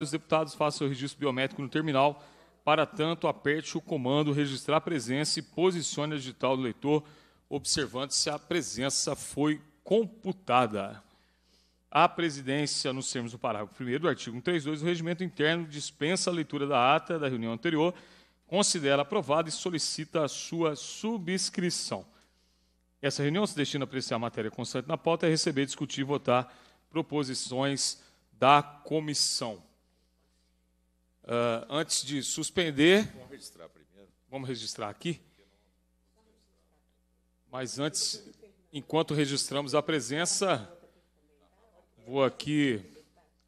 os deputados façam o registro biométrico no terminal. Para tanto, aperte o comando registrar a presença e posicione a digital do leitor, observando se a presença foi computada. A presidência, nos termos do parágrafo 1 do artigo 132 do regimento interno, dispensa a leitura da ata da reunião anterior, considera aprovada e solicita a sua subscrição. Essa reunião se destina a apreciar a matéria constante na pauta e receber, discutir e votar proposições da comissão. Uh, antes de suspender. Vamos registrar primeiro. Vamos registrar aqui. Mas antes, enquanto registramos a presença, vou aqui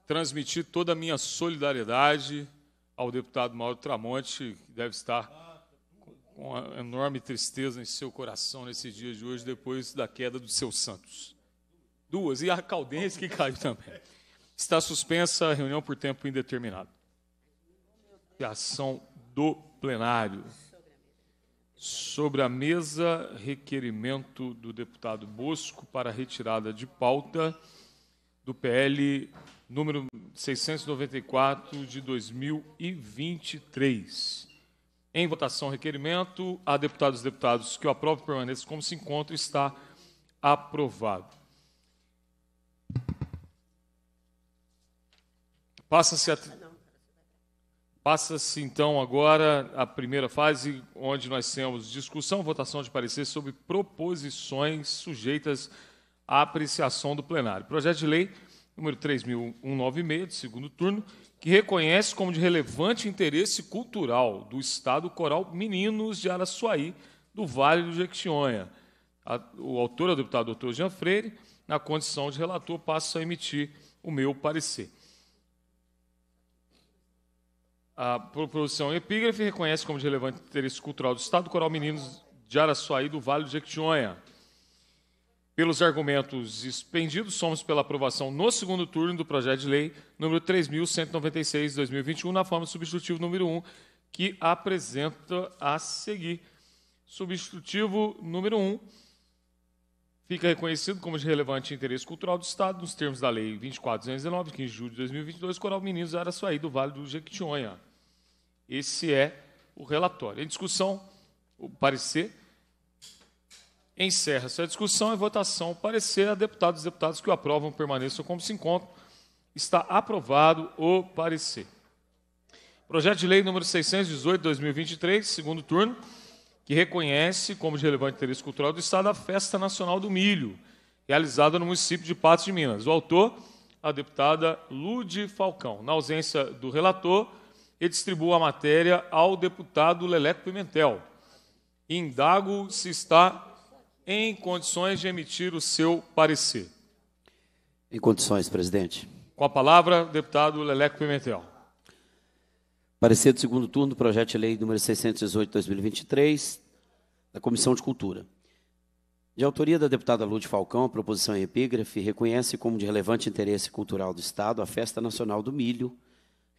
transmitir toda a minha solidariedade ao deputado Mauro Tramonte, que deve estar com uma enorme tristeza em seu coração nesse dia de hoje, depois da queda do seu Santos. Duas, e a Caldense que caiu também. Está suspensa a reunião por tempo indeterminado ação do plenário. Sobre a mesa, requerimento do deputado Bosco para retirada de pauta do PL número 694 de 2023. Em votação, requerimento. A deputados e deputados que o aprovem permaneça como se encontra. Está aprovado. Passa-se a Passa-se então agora a primeira fase, onde nós temos discussão, votação de parecer sobre proposições sujeitas à apreciação do plenário. Projeto de lei número 3.196, de segundo turno, que reconhece como de relevante interesse cultural do Estado o coral Meninos de Araçuaí, do Vale do Jequitinhonha. o autor é o deputado doutor Jean Freire, na condição de relator, passo a emitir o meu parecer. A produção Epígrafe reconhece como de relevante interesse cultural do Estado coral Meninos de Araçuaí do Vale do Jequitinhonha. Pelos argumentos expendidos, somos pela aprovação no segundo turno do projeto de lei número 3.196-2021, na forma substitutivo número 1, que apresenta a seguir. Substitutivo número 1 fica reconhecido como de relevante interesse cultural do Estado, nos termos da Lei 2419, 15 de julho de 2022, Coral Meninos Araçuaí do Vale do Jequitinhonha. Esse é o relatório. Em discussão, o parecer. Encerra-se a discussão e votação. O parecer a deputados e deputados que o aprovam permaneçam como se encontram. Está aprovado o parecer. Projeto de lei número 618, 2023, segundo turno, que reconhece como de relevante interesse cultural do Estado a Festa Nacional do Milho, realizada no município de Patos de Minas. O autor, a deputada Lude Falcão. Na ausência do relator, e distribuo a matéria ao deputado Leleco Pimentel. Indago se está em condições de emitir o seu parecer. Em condições, presidente. Com a palavra, deputado Leleco Pimentel. Parecer do segundo turno do projeto de lei número 618/2023 da Comissão de Cultura. De autoria da deputada Lúcia Falcão, a proposição em é epígrafe reconhece como de relevante interesse cultural do Estado a Festa Nacional do Milho,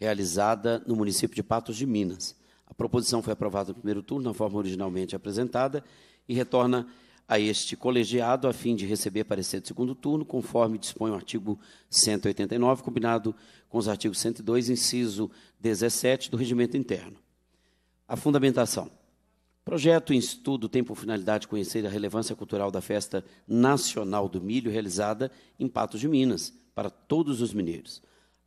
realizada no município de Patos de Minas. A proposição foi aprovada no primeiro turno, na forma originalmente apresentada, e retorna a este colegiado a fim de receber parecer do segundo turno, conforme dispõe o artigo 189, combinado com os artigos 102, inciso 17 do Regimento Interno. A fundamentação. Projeto em estudo tem por finalidade conhecer a relevância cultural da Festa Nacional do Milho realizada em Patos de Minas para todos os mineiros.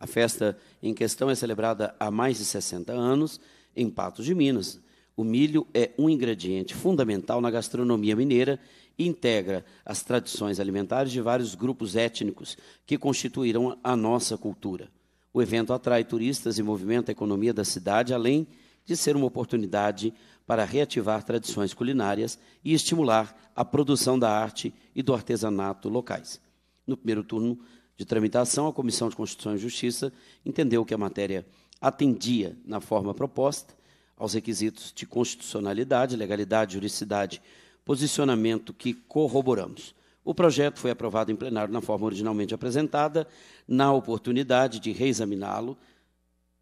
A festa em questão é celebrada há mais de 60 anos em Patos de Minas. O milho é um ingrediente fundamental na gastronomia mineira e integra as tradições alimentares de vários grupos étnicos que constituíram a nossa cultura. O evento atrai turistas e movimenta a economia da cidade, além de ser uma oportunidade para reativar tradições culinárias e estimular a produção da arte e do artesanato locais. No primeiro turno, de tramitação, a Comissão de Constituição e Justiça entendeu que a matéria atendia, na forma proposta, aos requisitos de constitucionalidade, legalidade, juridicidade, posicionamento que corroboramos. O projeto foi aprovado em plenário na forma originalmente apresentada, na oportunidade de reexaminá-lo,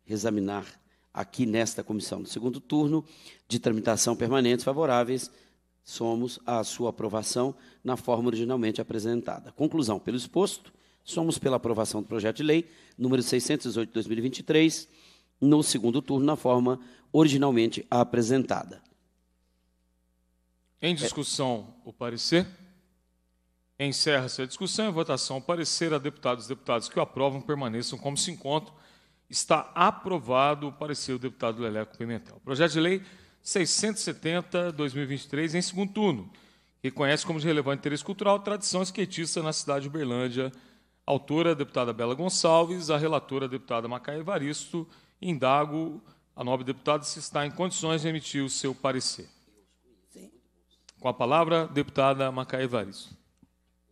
reexaminar aqui nesta comissão do segundo turno, de tramitação permanente favoráveis, somos à sua aprovação na forma originalmente apresentada. Conclusão, pelo exposto, somos pela aprovação do projeto de lei número 618 de 2023, no segundo turno, na forma originalmente apresentada. Em discussão, o parecer. Encerra-se a discussão e votação. O parecer a deputados e deputados que o aprovam permaneçam como se encontram. Está aprovado o parecer do deputado Leleco Pimentel. Projeto de lei 670-2023, em segundo turno reconhece como de relevante interesse cultural a tradição esquetista na cidade de Uberlândia, Autora, deputada Bela Gonçalves, a relatora, deputada Macaia Evaristo, indago a nobre deputada se está em condições de emitir o seu parecer. Sim. Com a palavra, deputada Macaia Evaristo.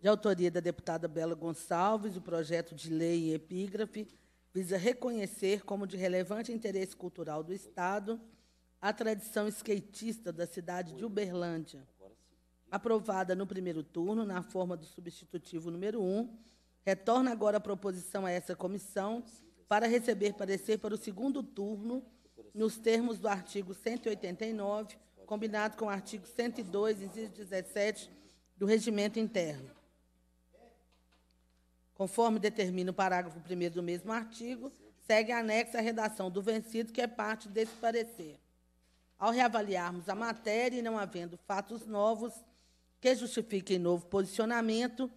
De autoria da deputada Bela Gonçalves, o projeto de lei em epígrafe visa reconhecer como de relevante interesse cultural do Estado a tradição skatista da cidade de Uberlândia, aprovada no primeiro turno na forma do substitutivo número 1, Retorna agora a proposição a essa comissão para receber parecer para o segundo turno, nos termos do artigo 189, combinado com o artigo 102, inciso 17 do regimento interno. Conforme determina o parágrafo 1 do mesmo artigo, segue anexa a redação do vencido, que é parte desse parecer. Ao reavaliarmos a matéria e não havendo fatos novos que justifiquem novo posicionamento,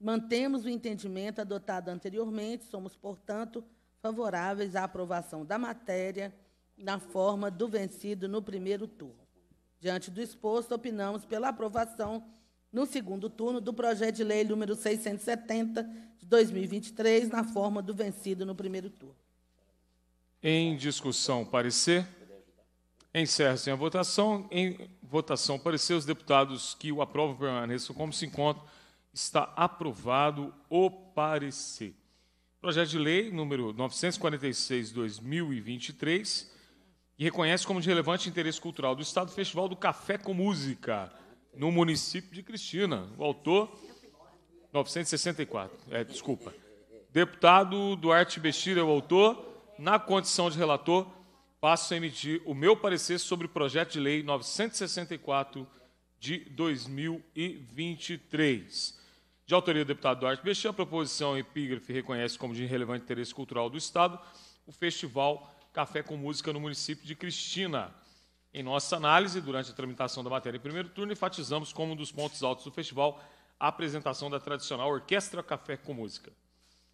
Mantemos o entendimento adotado anteriormente, somos, portanto, favoráveis à aprovação da matéria na forma do vencido no primeiro turno. Diante do exposto, opinamos pela aprovação no segundo turno do projeto de lei número 670 de 2023 na forma do vencido no primeiro turno. Em discussão, parecer. Encerra-se a votação. Em votação, parecer, os deputados que o aprovam permaneçam como se encontram está aprovado o parecer. Projeto de lei número 946/2023 que reconhece como de relevante interesse cultural do estado o Festival do Café com Música no município de Cristina. O autor 964. É, desculpa. Deputado Duarte Bestira é o autor. Na condição de relator, passo a emitir o meu parecer sobre o projeto de lei 964 de 2023. De autoria do deputado Duarte Becham, a proposição epígrafe reconhece como de relevante interesse cultural do Estado o Festival Café com Música no município de Cristina. Em nossa análise, durante a tramitação da matéria em primeiro turno, enfatizamos como um dos pontos altos do festival a apresentação da tradicional Orquestra Café com Música.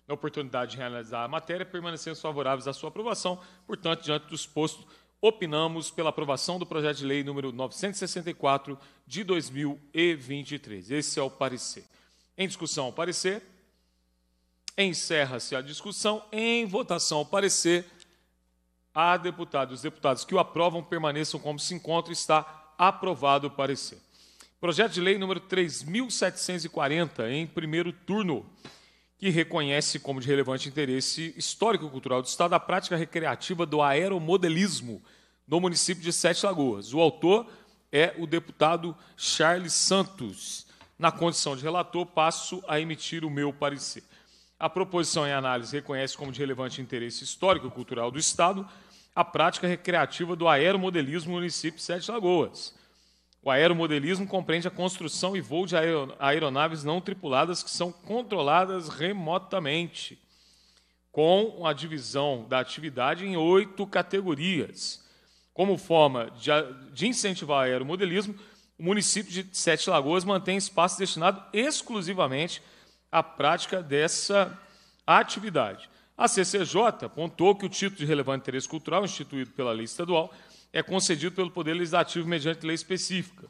Na oportunidade de realizar a matéria, permanecemos favoráveis à sua aprovação. Portanto, diante do exposto, opinamos pela aprovação do projeto de lei número 964 de 2023. Esse é o parecer. Em discussão, parecer. Encerra-se a discussão. Em votação, parecer. A deputada e os deputados que o aprovam permaneçam como se encontra. Está aprovado o parecer. Projeto de lei número 3.740, em primeiro turno, que reconhece como de relevante interesse histórico-cultural do Estado a prática recreativa do aeromodelismo no município de Sete Lagoas. O autor é o deputado Charles Santos. Na condição de relator, passo a emitir o meu parecer. A proposição em análise reconhece como de relevante interesse histórico e cultural do Estado a prática recreativa do aeromodelismo no município de Sete Lagoas. O aeromodelismo compreende a construção e voo de aeronaves não tripuladas que são controladas remotamente, com a divisão da atividade em oito categorias. Como forma de incentivar o aeromodelismo, o município de Sete Lagoas mantém espaço destinado exclusivamente à prática dessa atividade. A CCJ apontou que o título de relevante interesse cultural instituído pela lei estadual é concedido pelo Poder Legislativo mediante lei específica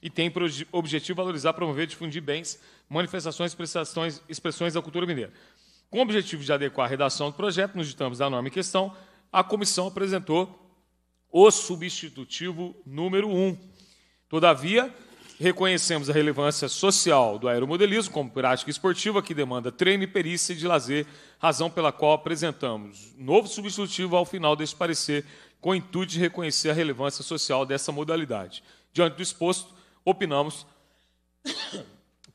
e tem por objetivo valorizar, promover e difundir bens, manifestações, prestações, expressões da cultura mineira. Com o objetivo de adequar a redação do projeto, nos ditamos da norma em questão, a comissão apresentou o substitutivo número 1. Um, Todavia, reconhecemos a relevância social do aeromodelismo como prática esportiva que demanda treino e perícia de lazer, razão pela qual apresentamos novo substitutivo ao final deste parecer, com o intuito de reconhecer a relevância social dessa modalidade. Diante do exposto, opinamos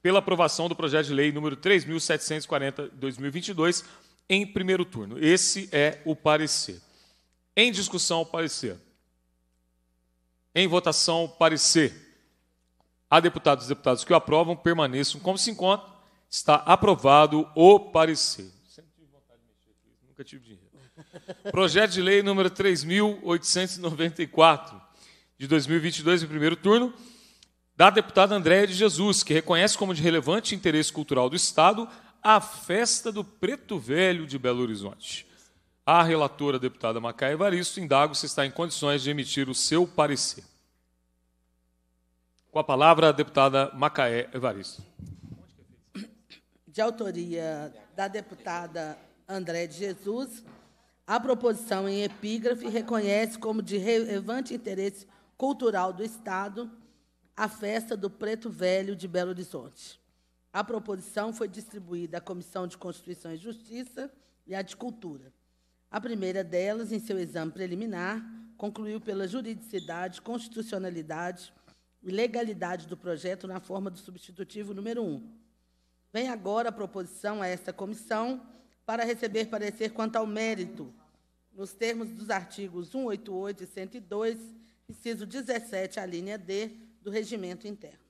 pela aprovação do projeto de lei número 3740/2022 em primeiro turno. Esse é o parecer. Em discussão o parecer. Em votação, parecer. Há deputados e deputados que o aprovam, permaneçam como se encontra. Está aprovado o parecer. Sempre tive vontade de mexer aqui, nunca tive dinheiro. Projeto de lei número 3.894, de 2022, em primeiro turno, da deputada Andréia de Jesus, que reconhece como de relevante interesse cultural do Estado a festa do Preto Velho de Belo Horizonte. A relatora, deputada Macaia Evaristo, indago se está em condições de emitir o seu parecer. Com a palavra, a deputada Macaé Evaristo. De autoria da deputada André de Jesus, a proposição em epígrafe reconhece como de relevante interesse cultural do Estado a festa do Preto Velho de Belo Horizonte. A proposição foi distribuída à Comissão de Constituição e Justiça e à de Cultura. A primeira delas, em seu exame preliminar, concluiu pela juridicidade, constitucionalidade e legalidade do projeto na forma do substitutivo número 1. Vem agora a proposição a esta comissão para receber parecer quanto ao mérito, nos termos dos artigos 188 e 102, inciso 17, a linha D, do regimento interno.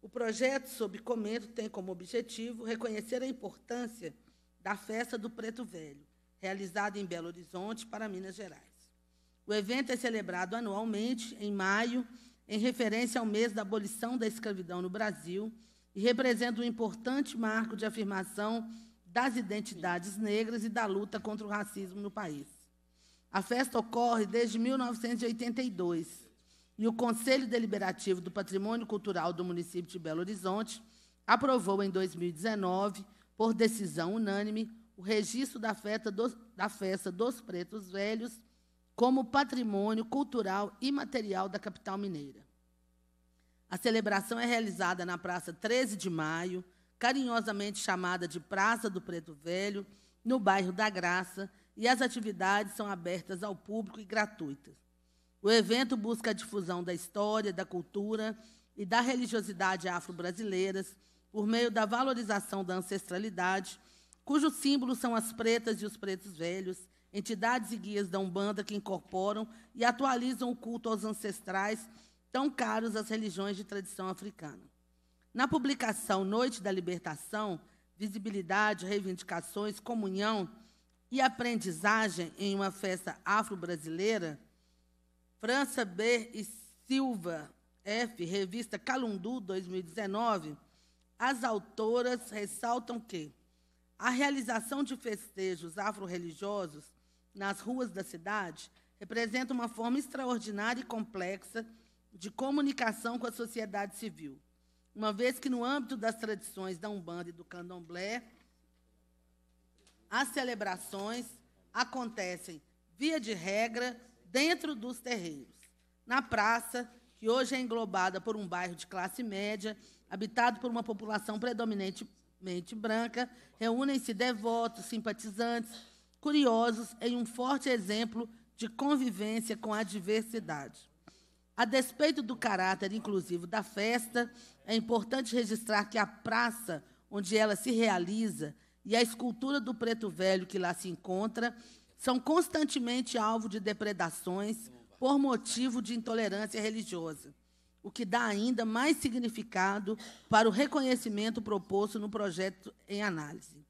O projeto, sob comento, tem como objetivo reconhecer a importância da festa do Preto Velho, realizado em Belo Horizonte para Minas Gerais. O evento é celebrado anualmente, em maio, em referência ao mês da abolição da escravidão no Brasil e representa um importante marco de afirmação das identidades negras e da luta contra o racismo no país. A festa ocorre desde 1982 e o Conselho Deliberativo do Patrimônio Cultural do município de Belo Horizonte aprovou em 2019, por decisão unânime, o registro da festa, dos, da festa dos pretos velhos como patrimônio cultural e material da capital mineira. A celebração é realizada na Praça 13 de Maio, carinhosamente chamada de Praça do Preto Velho, no bairro da Graça, e as atividades são abertas ao público e gratuitas. O evento busca a difusão da história, da cultura e da religiosidade afro-brasileiras por meio da valorização da ancestralidade cujos símbolos são as pretas e os pretos velhos, entidades e guias da Umbanda que incorporam e atualizam o culto aos ancestrais, tão caros às religiões de tradição africana. Na publicação Noite da Libertação, Visibilidade, Reivindicações, Comunhão e Aprendizagem em uma Festa Afro-Brasileira, França B. e Silva F., revista Calundu, 2019, as autoras ressaltam que a realização de festejos afro-religiosos nas ruas da cidade representa uma forma extraordinária e complexa de comunicação com a sociedade civil, uma vez que, no âmbito das tradições da Umbanda e do Candomblé, as celebrações acontecem, via de regra, dentro dos terreiros, na praça, que hoje é englobada por um bairro de classe média, habitado por uma população predominante, mente branca, reúnem-se devotos, simpatizantes, curiosos em um forte exemplo de convivência com a diversidade. A despeito do caráter inclusivo da festa, é importante registrar que a praça onde ela se realiza e a escultura do preto velho que lá se encontra são constantemente alvo de depredações por motivo de intolerância religiosa o que dá ainda mais significado para o reconhecimento proposto no projeto em análise.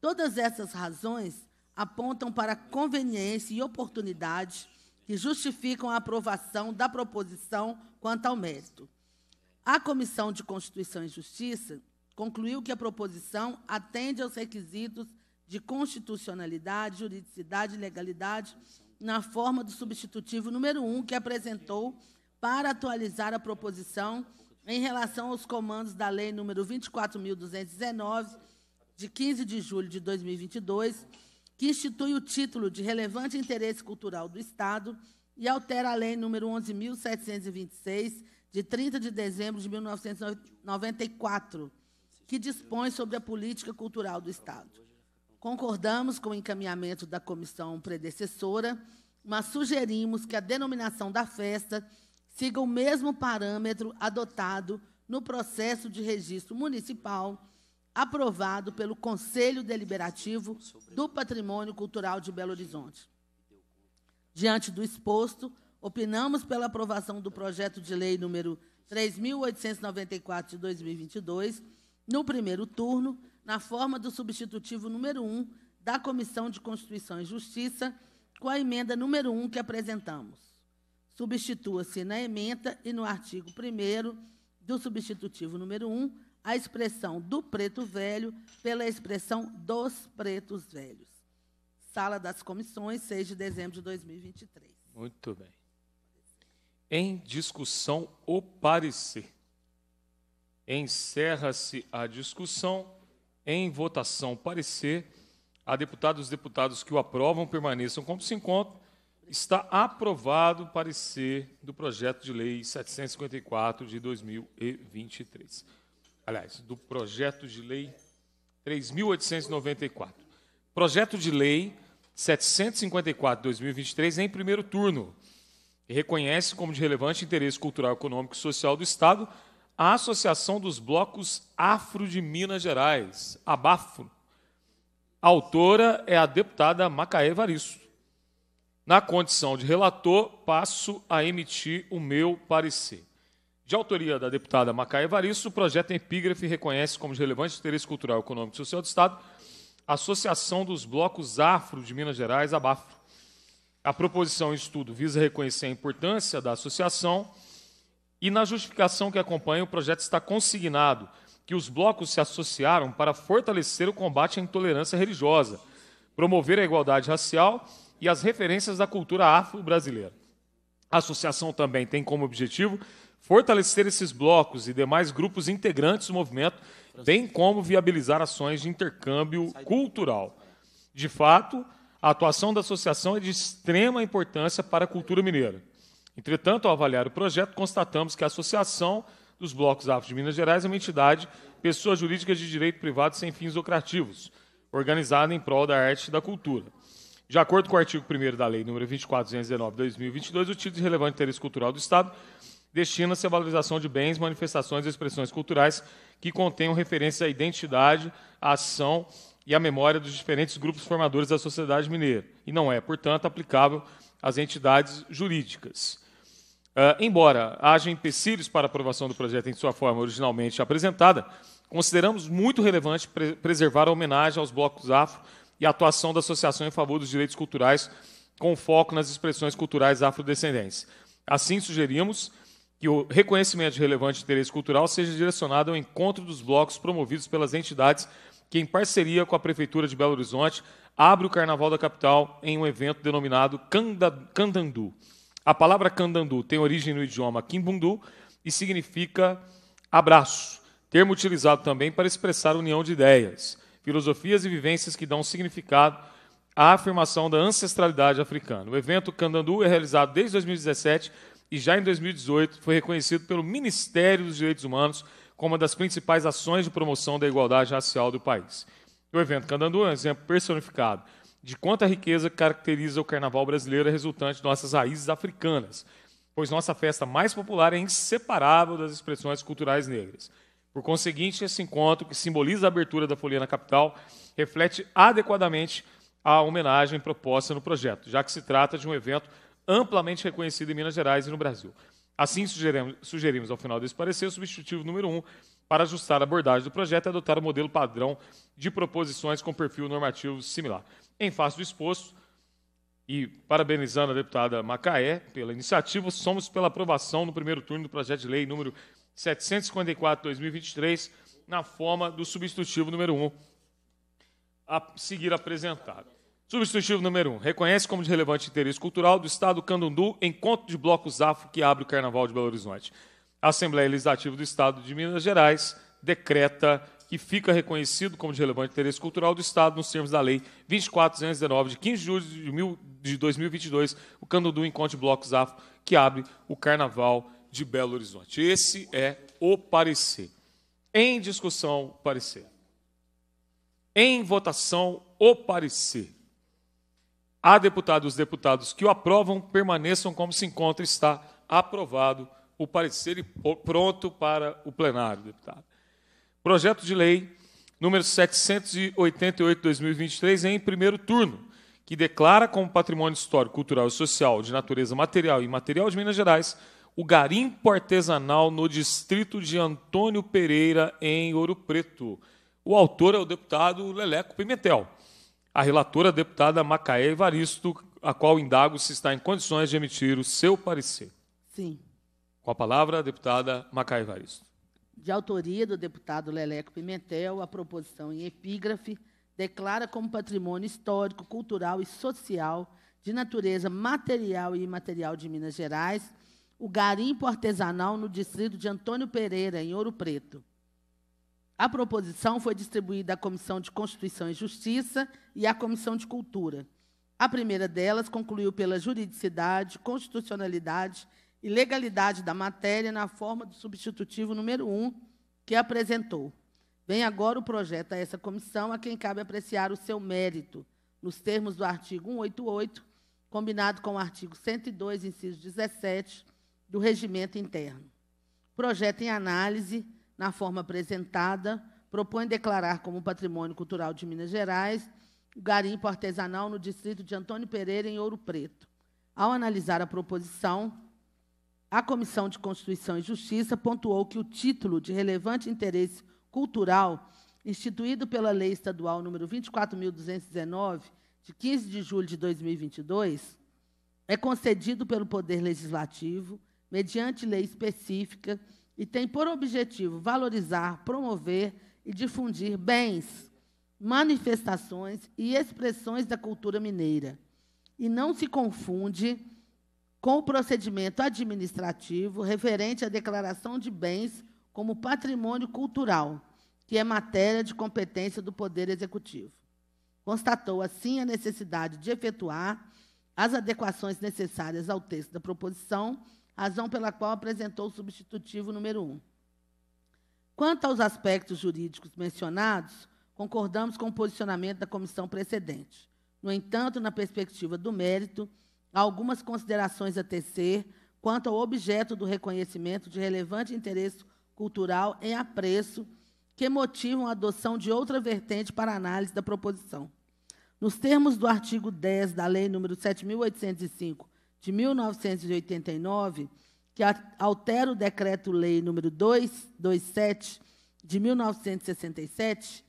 Todas essas razões apontam para a conveniência e oportunidade que justificam a aprovação da proposição quanto ao mérito. A Comissão de Constituição e Justiça concluiu que a proposição atende aos requisitos de constitucionalidade, juridicidade e legalidade na forma do substitutivo número 1 um que apresentou para atualizar a proposição em relação aos comandos da Lei Número 24.219, de 15 de julho de 2022, que institui o título de relevante interesse cultural do Estado e altera a Lei Número 11.726, de 30 de dezembro de 1994, que dispõe sobre a política cultural do Estado. Concordamos com o encaminhamento da comissão predecessora, mas sugerimos que a denominação da festa siga o mesmo parâmetro adotado no processo de registro municipal aprovado pelo Conselho Deliberativo do Patrimônio Cultural de Belo Horizonte. Diante do exposto, opinamos pela aprovação do projeto de lei número 3894 de 2022, no primeiro turno, na forma do substitutivo número 1 da Comissão de Constituição e Justiça, com a emenda número 1 que apresentamos. Substitua-se na emenda e no artigo 1 do substitutivo número 1 a expressão do preto velho pela expressão dos pretos velhos. Sala das Comissões, 6 de dezembro de 2023. Muito bem. Em discussão, o parecer. Encerra-se a discussão. Em votação, parecer. A deputados e deputados que o aprovam permaneçam como se encontram está aprovado o parecer do projeto de lei 754 de 2023. Aliás, do projeto de lei 3.894. Projeto de lei 754 de 2023 em primeiro turno. reconhece como de relevante interesse cultural, econômico e social do Estado a Associação dos Blocos Afro de Minas Gerais, ABAFRO. A autora é a deputada Macaé Varisto. Na condição de relator, passo a emitir o meu parecer. De autoria da deputada Macaia Evaristo, o projeto em é epígrafe reconhece como de relevante interesse cultural, econômico e social do Estado a Associação dos Blocos Afro de Minas Gerais, ABAFRO. A proposição em estudo visa reconhecer a importância da associação e, na justificação que acompanha, o projeto está consignado que os blocos se associaram para fortalecer o combate à intolerância religiosa, promover a igualdade racial e as referências da cultura afro-brasileira. A associação também tem como objetivo fortalecer esses blocos e demais grupos integrantes do movimento, bem como viabilizar ações de intercâmbio cultural. De fato, a atuação da associação é de extrema importância para a cultura mineira. Entretanto, ao avaliar o projeto, constatamos que a Associação dos Blocos Afro de Minas Gerais é uma entidade, pessoa jurídica de direito privado sem fins lucrativos, organizada em prol da arte e da cultura. De acordo com o artigo 1 da Lei nº 2419/2022, o título de relevante interesse cultural do Estado destina-se à valorização de bens, manifestações e expressões culturais que contenham referência à identidade, à ação e à memória dos diferentes grupos formadores da sociedade mineira, e não é, portanto, aplicável às entidades jurídicas. Uh, embora haja empecilhos para aprovação do projeto em sua forma originalmente apresentada, consideramos muito relevante pre preservar a homenagem aos blocos afro e a atuação da associação em favor dos direitos culturais, com foco nas expressões culturais afrodescendentes. Assim, sugerimos que o reconhecimento de relevante de interesse cultural seja direcionado ao encontro dos blocos promovidos pelas entidades que, em parceria com a Prefeitura de Belo Horizonte, abre o Carnaval da Capital em um evento denominado Candandu. A palavra Candandu tem origem no idioma Kimbundu e significa abraço, termo utilizado também para expressar união de ideias filosofias e vivências que dão significado à afirmação da ancestralidade africana. O evento Candandu é realizado desde 2017 e já em 2018 foi reconhecido pelo Ministério dos Direitos Humanos como uma das principais ações de promoção da igualdade racial do país. O evento Candandu é um exemplo personificado de quanta riqueza caracteriza o carnaval brasileiro resultante de nossas raízes africanas, pois nossa festa mais popular é inseparável das expressões culturais negras. Por conseguinte, esse encontro, que simboliza a abertura da folia na capital, reflete adequadamente a homenagem proposta no projeto, já que se trata de um evento amplamente reconhecido em Minas Gerais e no Brasil. Assim, sugerimos, ao final desse parecer o substitutivo número 1 um, para ajustar a abordagem do projeto e é adotar o modelo padrão de proposições com perfil normativo similar. Em face do exposto, e parabenizando a deputada Macaé pela iniciativa, somos pela aprovação no primeiro turno do projeto de lei número 754-2023, na forma do substitutivo número 1, a seguir apresentado. Substitutivo número 1. Um, reconhece como de relevante interesse cultural do Estado Candundu encontro de blocos afro que abre o Carnaval de Belo Horizonte. A Assembleia Legislativa do Estado de Minas Gerais decreta que fica reconhecido como de relevante interesse cultural do Estado nos termos da Lei 2419, de 15 de julho de 2022, o Candundu encontro de blocos afro que abre o Carnaval de Belo Horizonte. Esse é o parecer. Em discussão, parecer. Em votação, o parecer. Há deputados e deputados que o aprovam, permaneçam como se encontra, está aprovado o parecer e pronto para o plenário, deputado. Projeto de lei número 788/2023 em primeiro turno, que declara como patrimônio histórico, cultural e social de natureza material e imaterial de Minas Gerais o garimpo artesanal no distrito de Antônio Pereira, em Ouro Preto. O autor é o deputado Leleco Pimentel. A relatora, a deputada Macaé Evaristo, a qual indago se está em condições de emitir o seu parecer. Sim. Com a palavra, a deputada Macaé Evaristo. De autoria do deputado Leleco Pimentel, a proposição em epígrafe declara como patrimônio histórico, cultural e social de natureza material e imaterial de Minas Gerais o garimpo artesanal no distrito de Antônio Pereira, em Ouro Preto. A proposição foi distribuída à Comissão de Constituição e Justiça e à Comissão de Cultura. A primeira delas concluiu pela juridicidade, constitucionalidade e legalidade da matéria na forma do substitutivo número 1 que apresentou. Vem agora o projeto a essa comissão, a quem cabe apreciar o seu mérito, nos termos do artigo 188, combinado com o artigo 102, inciso 17, do regimento interno. O projeto em análise, na forma apresentada, propõe declarar como patrimônio cultural de Minas Gerais o garimpo artesanal no distrito de Antônio Pereira, em Ouro Preto. Ao analisar a proposição, a Comissão de Constituição e Justiça pontuou que o título de relevante interesse cultural, instituído pela Lei Estadual nº 24.219, de 15 de julho de 2022, é concedido pelo Poder Legislativo mediante lei específica, e tem por objetivo valorizar, promover e difundir bens, manifestações e expressões da cultura mineira. E não se confunde com o procedimento administrativo referente à declaração de bens como patrimônio cultural, que é matéria de competência do Poder Executivo. Constatou, assim, a necessidade de efetuar as adequações necessárias ao texto da proposição razão pela qual apresentou o substitutivo número 1. Quanto aos aspectos jurídicos mencionados, concordamos com o posicionamento da comissão precedente. No entanto, na perspectiva do mérito, há algumas considerações a tecer quanto ao objeto do reconhecimento de relevante interesse cultural em apreço que motivam a adoção de outra vertente para análise da proposição. Nos termos do artigo 10 da Lei nº 7.805, de 1989, que altera o Decreto-Lei número 227 de 1967,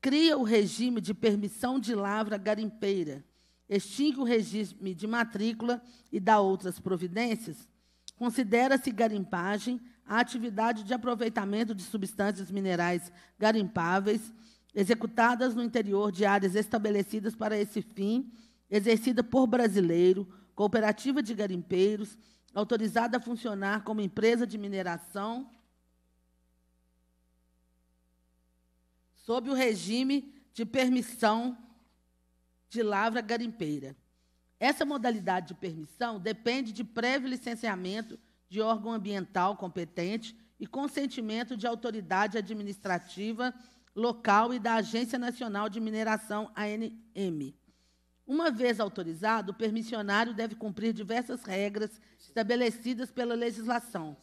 cria o regime de permissão de lavra garimpeira, extingue o regime de matrícula e dá outras providências, considera-se garimpagem a atividade de aproveitamento de substâncias minerais garimpáveis executadas no interior de áreas estabelecidas para esse fim, exercida por brasileiro, cooperativa de garimpeiros, autorizada a funcionar como empresa de mineração, sob o regime de permissão de lavra garimpeira. Essa modalidade de permissão depende de prévio licenciamento de órgão ambiental competente e consentimento de autoridade administrativa local e da Agência Nacional de Mineração, ANM. Uma vez autorizado, o permissionário deve cumprir diversas regras estabelecidas pela legislação,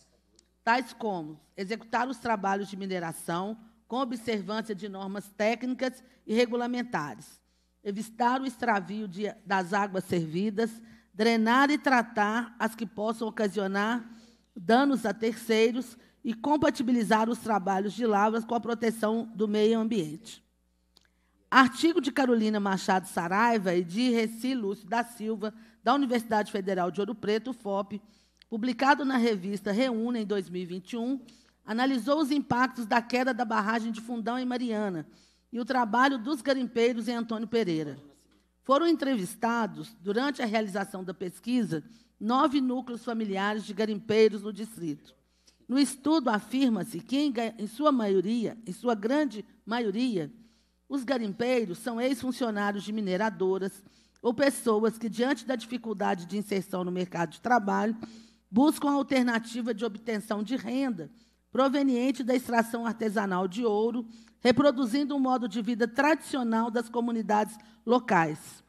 tais como executar os trabalhos de mineração com observância de normas técnicas e regulamentares, evitar o extravio de, das águas servidas, drenar e tratar as que possam ocasionar danos a terceiros e compatibilizar os trabalhos de lavras com a proteção do meio ambiente. Artigo de Carolina Machado Saraiva e de Reci Lúcio da Silva, da Universidade Federal de Ouro Preto, FOP, publicado na revista Reúne em 2021, analisou os impactos da queda da barragem de Fundão em Mariana e o trabalho dos garimpeiros em Antônio Pereira. Foram entrevistados, durante a realização da pesquisa, nove núcleos familiares de garimpeiros no distrito. No estudo afirma-se que, em sua maioria, em sua grande maioria, os garimpeiros são ex-funcionários de mineradoras ou pessoas que, diante da dificuldade de inserção no mercado de trabalho, buscam a alternativa de obtenção de renda proveniente da extração artesanal de ouro, reproduzindo um modo de vida tradicional das comunidades locais.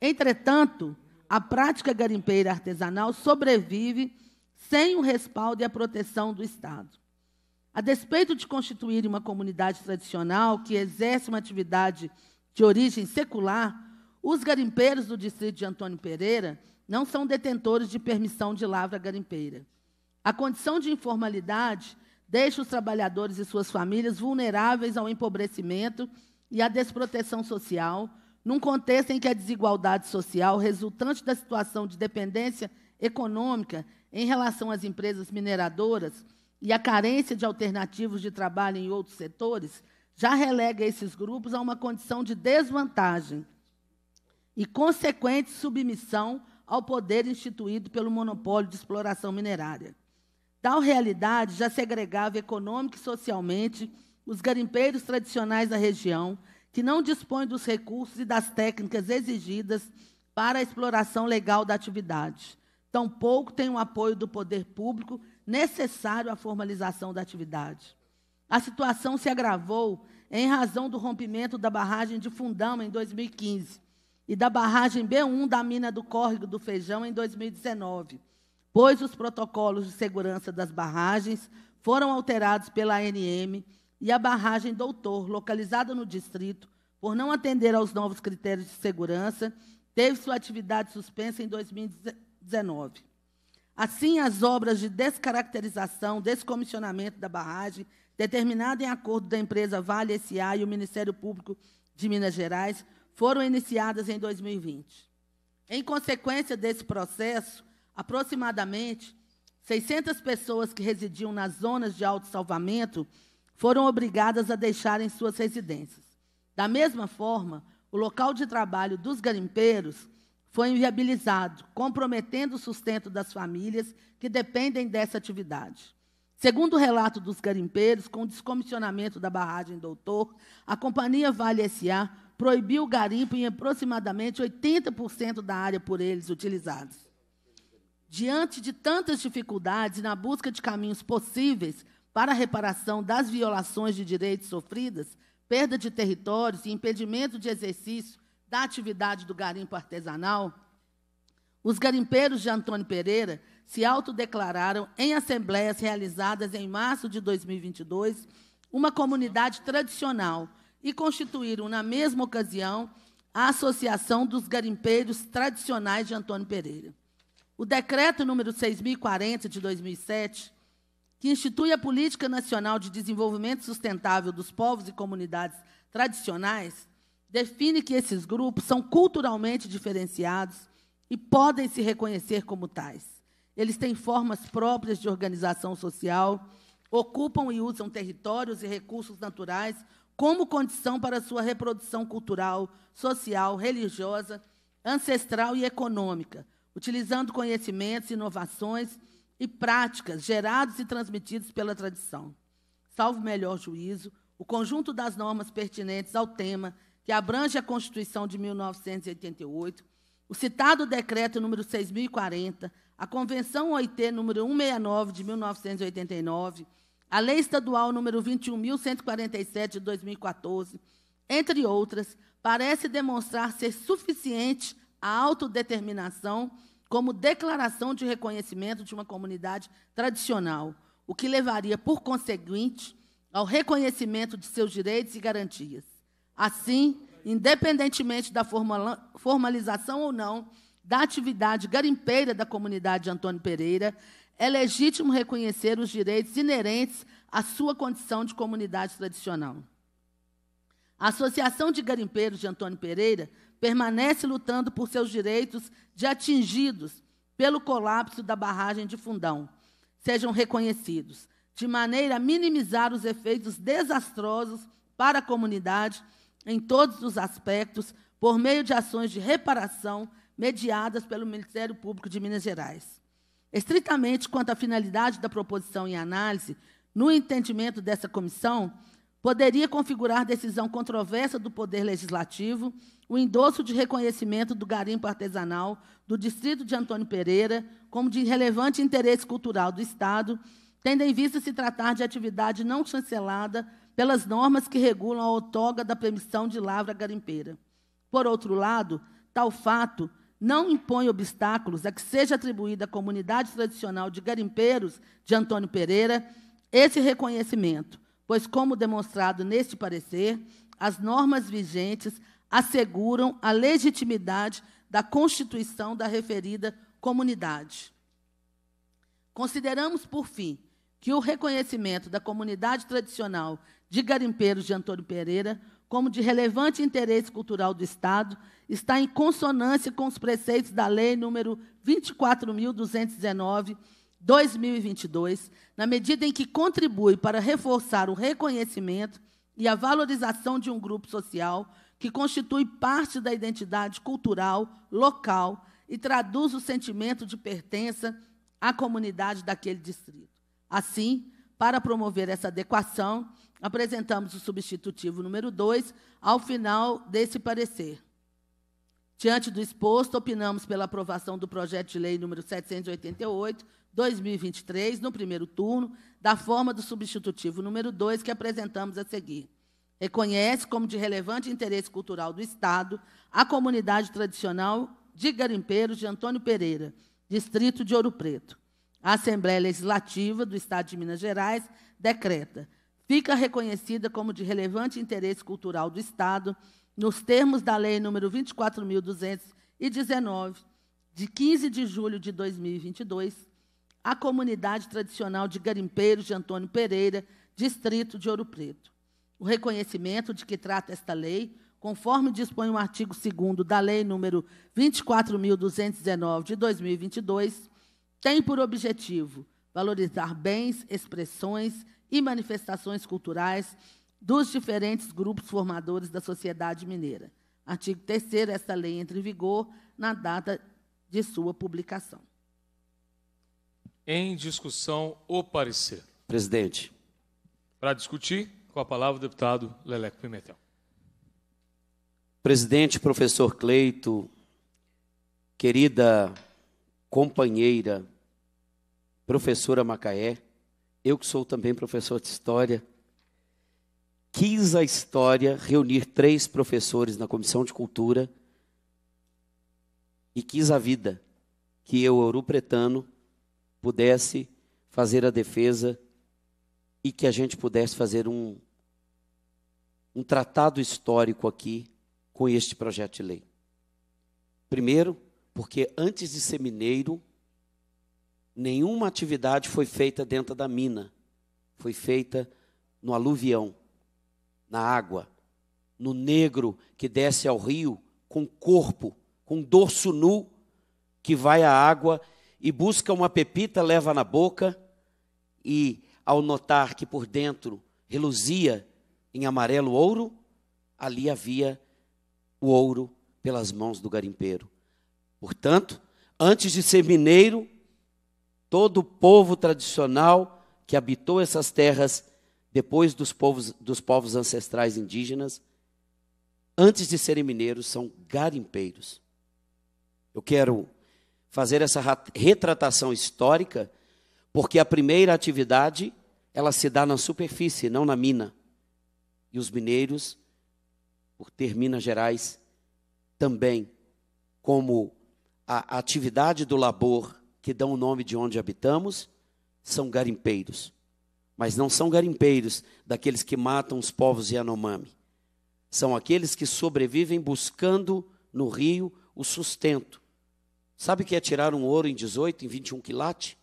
Entretanto, a prática garimpeira artesanal sobrevive sem o respaldo e a proteção do Estado. A despeito de constituir uma comunidade tradicional que exerce uma atividade de origem secular, os garimpeiros do distrito de Antônio Pereira não são detentores de permissão de lavra garimpeira. A condição de informalidade deixa os trabalhadores e suas famílias vulneráveis ao empobrecimento e à desproteção social, num contexto em que a desigualdade social resultante da situação de dependência econômica em relação às empresas mineradoras e a carência de alternativos de trabalho em outros setores já relega esses grupos a uma condição de desvantagem e consequente submissão ao poder instituído pelo monopólio de exploração minerária. Tal realidade já segregava econômica e socialmente os garimpeiros tradicionais da região, que não dispõem dos recursos e das técnicas exigidas para a exploração legal da atividade. Tampouco tem o apoio do poder público necessário à formalização da atividade. A situação se agravou em razão do rompimento da barragem de Fundão em 2015 e da barragem B1 da mina do Córrego do Feijão em 2019, pois os protocolos de segurança das barragens foram alterados pela ANM e a barragem Doutor, localizada no distrito, por não atender aos novos critérios de segurança, teve sua atividade suspensa em 2019. Assim, as obras de descaracterização, descomissionamento da barragem, determinada em acordo da empresa Vale S.A. e o Ministério Público de Minas Gerais, foram iniciadas em 2020. Em consequência desse processo, aproximadamente 600 pessoas que residiam nas zonas de salvamento foram obrigadas a deixarem suas residências. Da mesma forma, o local de trabalho dos garimpeiros foi inviabilizado, comprometendo o sustento das famílias que dependem dessa atividade. Segundo o relato dos garimpeiros, com o descomissionamento da barragem Doutor, a companhia Vale S.A. proibiu o garimpo em aproximadamente 80% da área por eles utilizada. Diante de tantas dificuldades na busca de caminhos possíveis para a reparação das violações de direitos sofridas, perda de territórios e impedimento de exercício da atividade do garimpo artesanal, os garimpeiros de Antônio Pereira se autodeclararam em assembleias realizadas em março de 2022 uma comunidade tradicional e constituíram, na mesma ocasião, a Associação dos Garimpeiros Tradicionais de Antônio Pereira. O decreto número 6040 de 2007, que institui a Política Nacional de Desenvolvimento Sustentável dos Povos e Comunidades Tradicionais, define que esses grupos são culturalmente diferenciados e podem se reconhecer como tais. Eles têm formas próprias de organização social, ocupam e usam territórios e recursos naturais como condição para sua reprodução cultural, social, religiosa, ancestral e econômica, utilizando conhecimentos, inovações e práticas gerados e transmitidos pela tradição. Salvo melhor juízo, o conjunto das normas pertinentes ao tema que abrange a Constituição de 1988, o citado decreto número 6040, a Convenção OIT número 169 de 1989, a Lei Estadual número 21.147 de 2014, entre outras, parece demonstrar ser suficiente a autodeterminação como declaração de reconhecimento de uma comunidade tradicional, o que levaria, por conseguinte, ao reconhecimento de seus direitos e garantias. Assim, independentemente da formalização ou não da atividade garimpeira da comunidade de Antônio Pereira, é legítimo reconhecer os direitos inerentes à sua condição de comunidade tradicional. A Associação de Garimpeiros de Antônio Pereira permanece lutando por seus direitos de atingidos pelo colapso da barragem de Fundão sejam reconhecidos, de maneira a minimizar os efeitos desastrosos para a comunidade em todos os aspectos por meio de ações de reparação mediadas pelo Ministério Público de Minas Gerais. Estritamente quanto à finalidade da proposição em análise, no entendimento dessa comissão, poderia configurar decisão controversa do Poder Legislativo o endosso de reconhecimento do garimpo artesanal do distrito de Antônio Pereira como de relevante interesse cultural do Estado, tendo em vista se tratar de atividade não chancelada pelas normas que regulam a outorga da permissão de lavra garimpeira. Por outro lado, tal fato não impõe obstáculos a que seja atribuída à comunidade tradicional de garimpeiros de Antônio Pereira esse reconhecimento, pois, como demonstrado neste parecer, as normas vigentes asseguram a legitimidade da constituição da referida comunidade. Consideramos, por fim, que o reconhecimento da comunidade tradicional de Garimpeiros de Antônio Pereira, como de relevante interesse cultural do Estado, está em consonância com os preceitos da Lei número 24.219, 2022, na medida em que contribui para reforçar o reconhecimento e a valorização de um grupo social que constitui parte da identidade cultural local e traduz o sentimento de pertença à comunidade daquele distrito. Assim, para promover essa adequação, apresentamos o substitutivo número 2 ao final desse parecer. Diante do exposto, opinamos pela aprovação do projeto de lei número 788, 2023, no primeiro turno, da forma do substitutivo número 2 que apresentamos a seguir. Reconhece como de relevante interesse cultural do Estado a comunidade tradicional de garimpeiros de Antônio Pereira, distrito de Ouro Preto. A Assembleia Legislativa do Estado de Minas Gerais decreta fica reconhecida como de relevante interesse cultural do Estado, nos termos da Lei nº 24.219, de 15 de julho de 2022, a comunidade tradicional de garimpeiros de Antônio Pereira, distrito de Ouro Preto. O reconhecimento de que trata esta lei, conforme dispõe o artigo 2 da Lei nº 24.219, de 2022, tem por objetivo valorizar bens, expressões e manifestações culturais dos diferentes grupos formadores da sociedade mineira. Artigo 3 esta lei entra em vigor na data de sua publicação. Em discussão, o parecer. Presidente. Para discutir, com a palavra o deputado Leleco Pimentel. Presidente, professor Cleito, querida companheira, professora Macaé, eu que sou também professor de história, quis a história reunir três professores na comissão de cultura e quis a vida que eu, Ouro Pretano, pudesse fazer a defesa e que a gente pudesse fazer um, um tratado histórico aqui com este projeto de lei. Primeiro, porque antes de ser mineiro, nenhuma atividade foi feita dentro da mina, foi feita no aluvião, na água, no negro que desce ao rio com corpo, com dorso nu, que vai à água e busca uma pepita, leva na boca e, ao notar que por dentro reluzia em amarelo ouro, ali havia o ouro pelas mãos do garimpeiro. Portanto, antes de ser mineiro, todo o povo tradicional que habitou essas terras depois dos povos, dos povos ancestrais indígenas, antes de serem mineiros, são garimpeiros. Eu quero fazer essa retratação histórica, porque a primeira atividade ela se dá na superfície, não na mina. E os mineiros, por ter Minas Gerais também como a atividade do labor que dão o nome de onde habitamos são garimpeiros. Mas não são garimpeiros daqueles que matam os povos Yanomami. São aqueles que sobrevivem buscando no rio o sustento. Sabe o que é tirar um ouro em 18, em 21 quilate?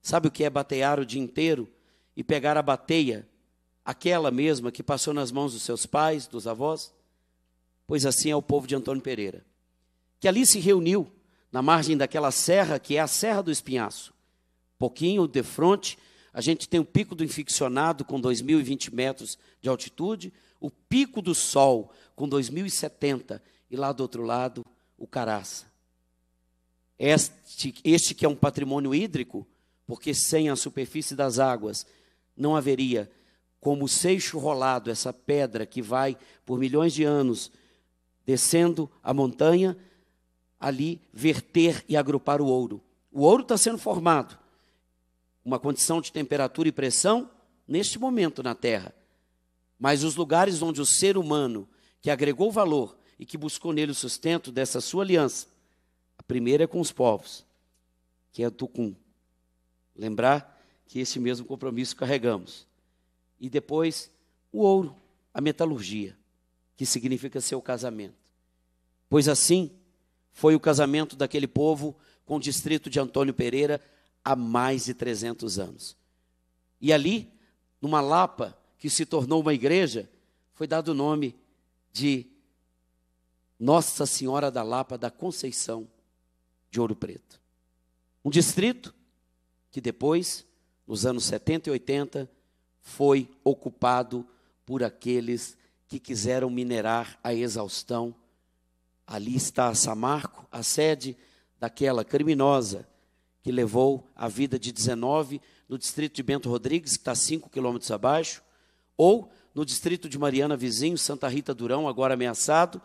Sabe o que é batear o dia inteiro e pegar a bateia, aquela mesma que passou nas mãos dos seus pais, dos avós? Pois assim é o povo de Antônio Pereira, que ali se reuniu na margem daquela serra que é a Serra do Espinhaço. Pouquinho de frente, a gente tem o Pico do Inficcionado com 2.020 metros de altitude, o Pico do Sol com 2.070 e lá do outro lado o Caraça. Este, este que é um patrimônio hídrico, porque sem a superfície das águas não haveria como seixo rolado essa pedra que vai por milhões de anos descendo a montanha ali verter e agrupar o ouro. O ouro está sendo formado. Uma condição de temperatura e pressão neste momento na Terra. Mas os lugares onde o ser humano que agregou valor e que buscou nele o sustento dessa sua aliança, a primeira é com os povos, que é Tucum. Lembrar que esse mesmo compromisso carregamos. E depois o ouro, a metalurgia, que significa seu casamento. Pois assim, foi o casamento daquele povo com o distrito de Antônio Pereira há mais de 300 anos. E ali, numa Lapa, que se tornou uma igreja, foi dado o nome de Nossa Senhora da Lapa da Conceição de Ouro Preto. Um distrito que depois, nos anos 70 e 80, foi ocupado por aqueles que quiseram minerar a exaustão Ali está a Samarco, a sede daquela criminosa que levou a vida de 19 no distrito de Bento Rodrigues, que está 5 quilômetros abaixo, ou no distrito de Mariana Vizinho, Santa Rita Durão, agora ameaçado,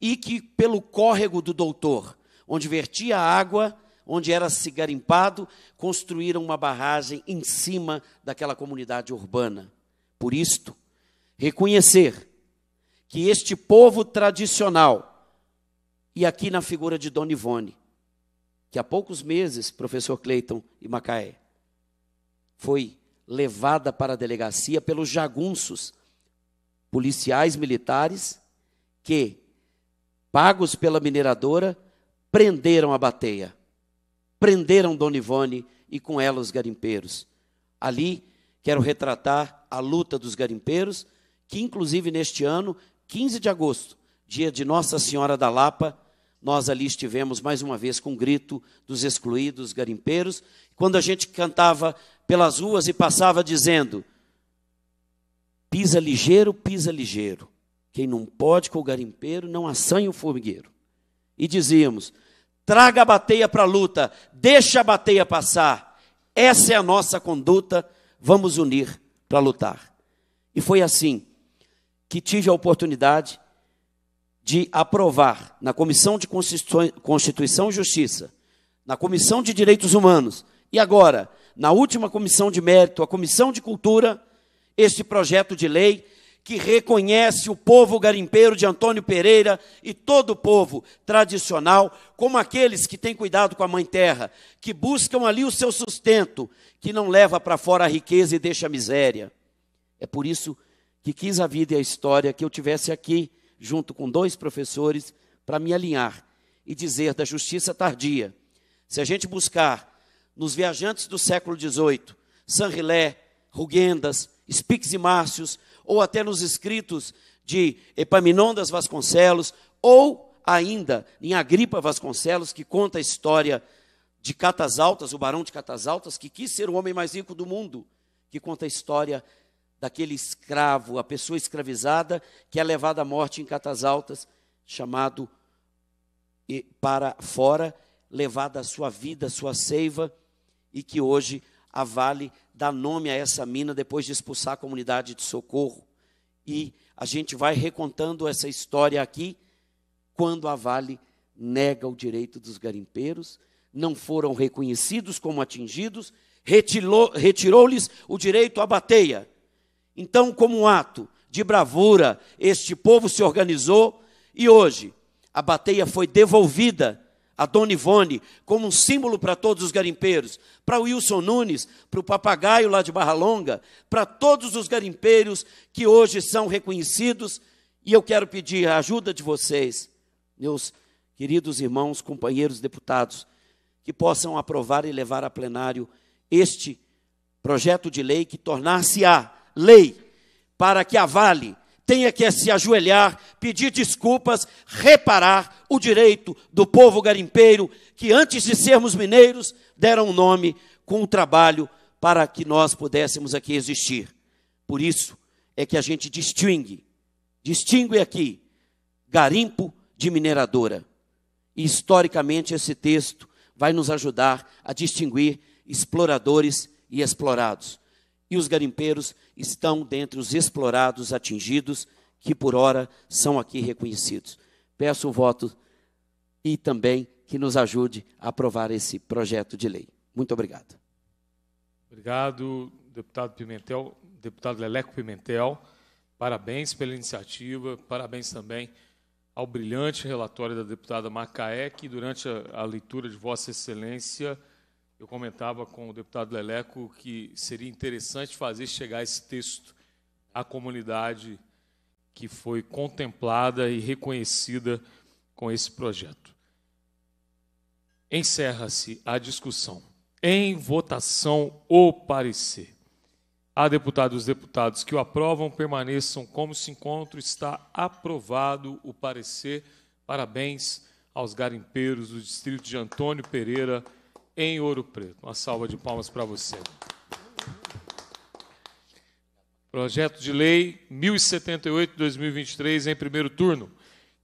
e que pelo córrego do doutor, onde vertia água, onde era se garimpado, construíram uma barragem em cima daquela comunidade urbana. Por isto, reconhecer que este povo tradicional e aqui na figura de Dona Ivone, que há poucos meses, professor Cleiton e Macaé, foi levada para a delegacia pelos jagunços, policiais militares, que, pagos pela mineradora, prenderam a bateia, prenderam Dona Ivone e com ela os garimpeiros. Ali, quero retratar a luta dos garimpeiros, que inclusive neste ano, 15 de agosto, dia de Nossa Senhora da Lapa, nós ali estivemos mais uma vez com o grito dos excluídos garimpeiros. Quando a gente cantava pelas ruas e passava dizendo: pisa ligeiro, pisa ligeiro. Quem não pode com o garimpeiro, não assanha o formigueiro. E dizíamos: traga a bateia para a luta, deixa a bateia passar. Essa é a nossa conduta, vamos unir para lutar. E foi assim que tive a oportunidade de aprovar na Comissão de Constituição e Justiça, na Comissão de Direitos Humanos e agora na última Comissão de Mérito, a Comissão de Cultura, este projeto de lei que reconhece o povo garimpeiro de Antônio Pereira e todo o povo tradicional como aqueles que têm cuidado com a mãe terra, que buscam ali o seu sustento, que não leva para fora a riqueza e deixa a miséria. É por isso que quis a vida e a história que eu tivesse aqui junto com dois professores, para me alinhar e dizer da justiça tardia. Se a gente buscar nos viajantes do século XVIII, saint Rilé, Rugendas, Spix e Márcios, ou até nos escritos de Epaminondas Vasconcelos, ou ainda em Agripa Vasconcelos, que conta a história de Catas Altas, o barão de Catas Altas, que quis ser o homem mais rico do mundo, que conta a história daquele escravo, a pessoa escravizada que é levada à morte em Catas Altas, chamado para fora, levada a sua vida, a sua seiva, e que hoje a Vale dá nome a essa mina depois de expulsar a comunidade de socorro. E a gente vai recontando essa história aqui quando a Vale nega o direito dos garimpeiros, não foram reconhecidos como atingidos, retirou-lhes o direito à bateia então, como um ato de bravura, este povo se organizou e hoje a bateia foi devolvida a Dona Ivone, como um símbolo para todos os garimpeiros, para Wilson Nunes, para o papagaio lá de Barra Longa, para todos os garimpeiros que hoje são reconhecidos. E eu quero pedir a ajuda de vocês, meus queridos irmãos, companheiros deputados, que possam aprovar e levar a plenário este projeto de lei que tornar-se-á lei, para que vale tenha que se ajoelhar, pedir desculpas, reparar o direito do povo garimpeiro, que antes de sermos mineiros, deram um nome com o trabalho para que nós pudéssemos aqui existir. Por isso é que a gente distingue, distingue aqui, garimpo de mineradora. E historicamente esse texto vai nos ajudar a distinguir exploradores e explorados. E os garimpeiros estão dentre os explorados atingidos, que por hora são aqui reconhecidos. Peço o voto e também que nos ajude a aprovar esse projeto de lei. Muito obrigado. Obrigado, deputado Pimentel, deputado Leleco Pimentel. Parabéns pela iniciativa, parabéns também ao brilhante relatório da deputada Macaé, que durante a, a leitura de Vossa Excelência eu comentava com o deputado Leleco que seria interessante fazer chegar esse texto à comunidade que foi contemplada e reconhecida com esse projeto. Encerra-se a discussão. Em votação, o parecer. A deputados e deputados que o aprovam permaneçam como se encontram. Está aprovado o parecer. Parabéns aos garimpeiros do distrito de Antônio Pereira em Ouro Preto. Uma salva de palmas para você. Projeto de Lei 1078-2023, em primeiro turno,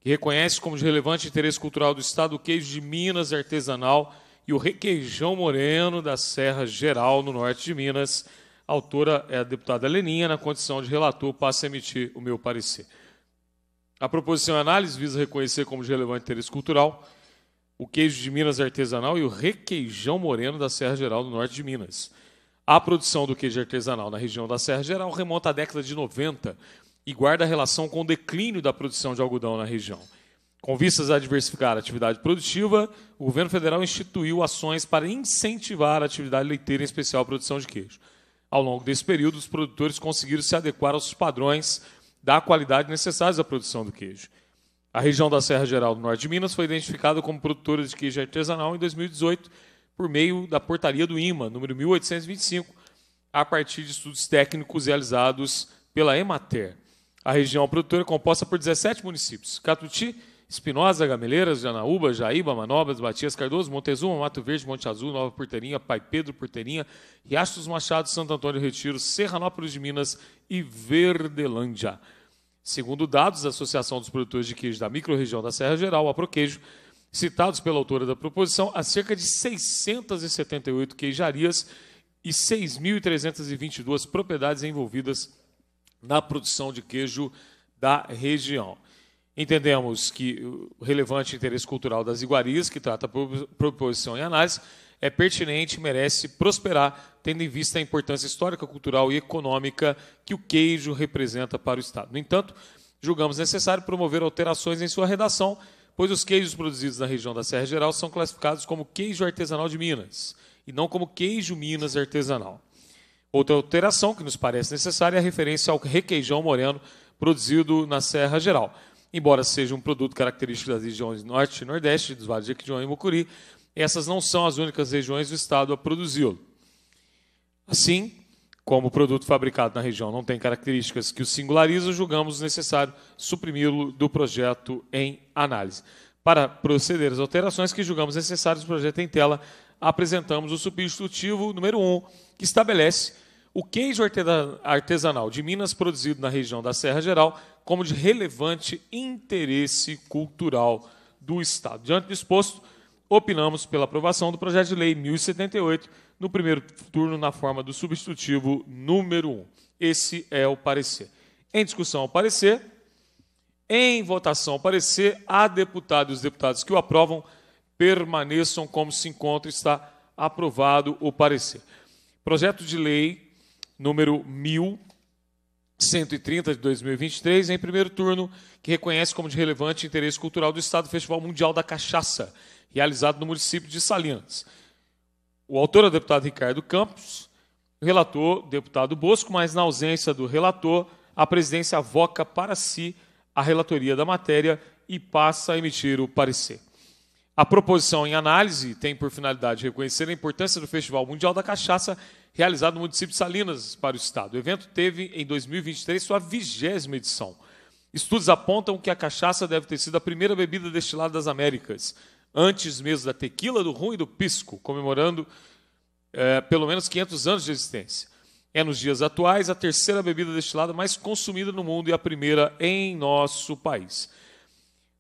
que reconhece como de relevante interesse cultural do Estado o queijo de Minas artesanal e o requeijão moreno da Serra Geral, no norte de Minas. A autora é a deputada Leninha, na condição de relator, passa a emitir o meu parecer. A proposição em análise visa reconhecer como de relevante interesse cultural o queijo de Minas artesanal e o requeijão moreno da Serra Geral do norte de Minas. A produção do queijo artesanal na região da Serra Geral remonta à década de 90 e guarda relação com o declínio da produção de algodão na região. Com vistas a diversificar a atividade produtiva, o governo federal instituiu ações para incentivar a atividade leiteira, em especial a produção de queijo. Ao longo desse período, os produtores conseguiram se adequar aos padrões da qualidade necessários à produção do queijo. A região da Serra Geral do Norte de Minas foi identificada como produtora de queijo artesanal em 2018 por meio da portaria do IMA, número 1825, a partir de estudos técnicos realizados pela Emater. A região é produtora é composta por 17 municípios: Catuti, Espinosa, Gameleiras, Janaúba, Jaíba, Manobras, Batias Cardoso, Montezuma, Mato Verde, Monte Azul, Nova Porteirinha, Pai Pedro, Porteirinha, Riachos Machado, Santo Antônio Retiro, Serranópolis de Minas e Verdelândia. Segundo dados da Associação dos Produtores de Queijo da Microrregião da Serra Geral, a Proqueijo, citados pela autora da proposição, há cerca de 678 queijarias e 6.322 propriedades envolvidas na produção de queijo da região. Entendemos que o relevante interesse cultural das iguarias, que trata a proposição e análise, é pertinente e merece prosperar, tendo em vista a importância histórica, cultural e econômica que o queijo representa para o Estado. No entanto, julgamos necessário promover alterações em sua redação, pois os queijos produzidos na região da Serra Geral são classificados como queijo artesanal de Minas e não como queijo Minas artesanal. Outra alteração que nos parece necessária é a referência ao requeijão moreno produzido na Serra Geral. Embora seja um produto característico das regiões Norte e Nordeste, dos vales de Equidão e Mucuri, essas não são as únicas regiões do estado a produzi-lo. Assim, como o produto fabricado na região não tem características que o singularizam, julgamos necessário suprimi-lo do projeto em análise. Para proceder às alterações que julgamos necessárias do projeto em tela, apresentamos o substitutivo número 1, um, que estabelece o queijo artesanal de Minas produzido na região da Serra Geral como de relevante interesse cultural do Estado. Diante do exposto, opinamos pela aprovação do projeto de lei 1078 no primeiro turno na forma do substitutivo número 1. Esse é o parecer. Em discussão, o parecer. Em votação, o parecer. A deputada e os deputados que o aprovam permaneçam como se encontra. Está aprovado o parecer. Projeto de lei número 1078. 130 de 2023, em primeiro turno, que reconhece como de relevante interesse cultural do Estado o Festival Mundial da Cachaça, realizado no município de Salinas. O autor é o deputado Ricardo Campos, o relator, o deputado Bosco, mas na ausência do relator, a presidência avoca para si a relatoria da matéria e passa a emitir o parecer. A proposição em análise tem por finalidade reconhecer a importância do Festival Mundial da Cachaça realizado no município de Salinas para o Estado. O evento teve, em 2023, sua vigésima edição. Estudos apontam que a cachaça deve ter sido a primeira bebida destilada das Américas, antes mesmo da tequila, do rum e do pisco, comemorando é, pelo menos 500 anos de existência. É, nos dias atuais, a terceira bebida destilada mais consumida no mundo e a primeira em nosso país.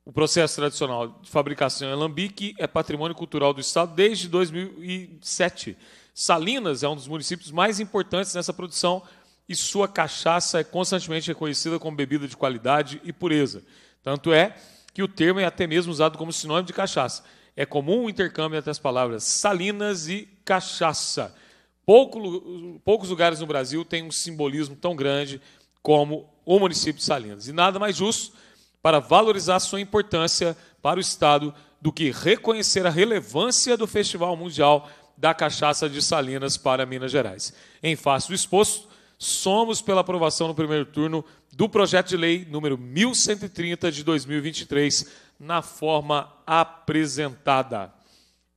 O processo tradicional de fabricação em alambique é patrimônio cultural do Estado desde 2007, Salinas é um dos municípios mais importantes nessa produção e sua cachaça é constantemente reconhecida como bebida de qualidade e pureza. Tanto é que o termo é até mesmo usado como sinônimo de cachaça. É comum o intercâmbio entre as palavras salinas e cachaça. Pouco, poucos lugares no Brasil têm um simbolismo tão grande como o município de Salinas. E nada mais justo para valorizar sua importância para o Estado do que reconhecer a relevância do Festival Mundial da cachaça de Salinas para Minas Gerais. Em face do exposto, somos pela aprovação no primeiro turno do projeto de lei número 1130 de 2023, na forma apresentada.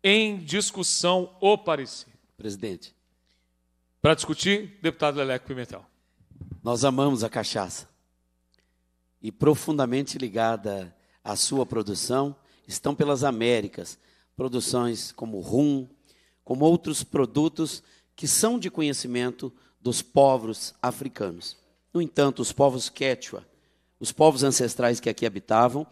Em discussão o parecer. Presidente. Para discutir, deputado Leleco Pimentel. Nós amamos a cachaça. E profundamente ligada à sua produção estão pelas Américas, produções como rum, como outros produtos que são de conhecimento dos povos africanos. No entanto, os povos Quechua, os povos ancestrais que aqui habitavam,